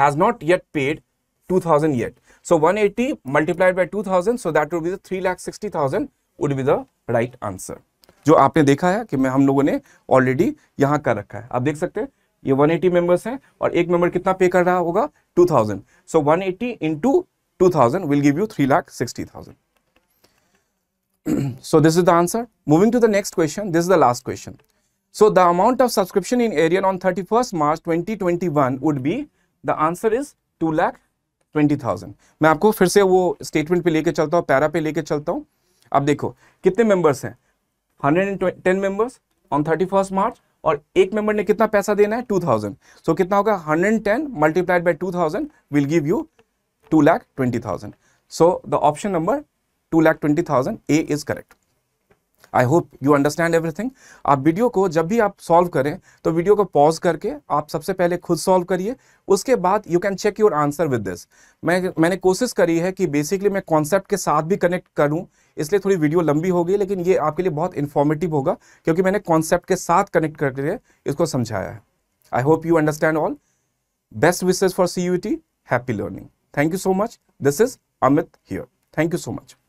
has not yet paid two thousand yet So 180 multiplied by 2000, so that would be the 3,60,000 would be the right answer. जो आपने देखा है कि मैं हम लोगों ने ऑलरेडी यहाँ कर रखा है आप देख सकते हैं ये 180 मेंबर्स हैं और एक मेंबर कितना पे कर रहा होगा 2000 so so 180 eighty into two will give you three lakh sixty so this is the answer moving to the next question this is the last question so the amount of subscription in arrear on thirty March twenty would be the answer is two lakh twenty thousand मैं आपको फिर से वो statement पे लेके चलता हूँ para पे लेके चलता हूँ अब देखो कितने मेंबर्स हैं hundred and ten members on thirty first March और एक मेंबर ने कितना पैसा देना है टू थाउजेंड सो कितना होगा hundred and ten multiplied by two thousand will give you two lakh twenty thousand so the option number two lakh twenty thousand a is correct I hope you understand everything आप video को जब भी आप solve करें तो video को pause करके आप सबसे पहले खुद सॉल्व करिए उसके बाद you can check your answer with this मैं मैंने कोशिश करी है कि बेसिकली मैं कॉन्सेप्ट के साथ भी कनेक्ट करूँ इसलिए थोड़ी वीडियो लंबी होगी लेकिन ये आपके लिए बहुत इन्फॉर्मेटिव होगा क्योंकि मैंने कॉन्सेप्ट के साथ कनेक्ट करके इसको समझाया है I hope you understand all best wishes for C U T happy learning thank you so much this is Amit here thank you so much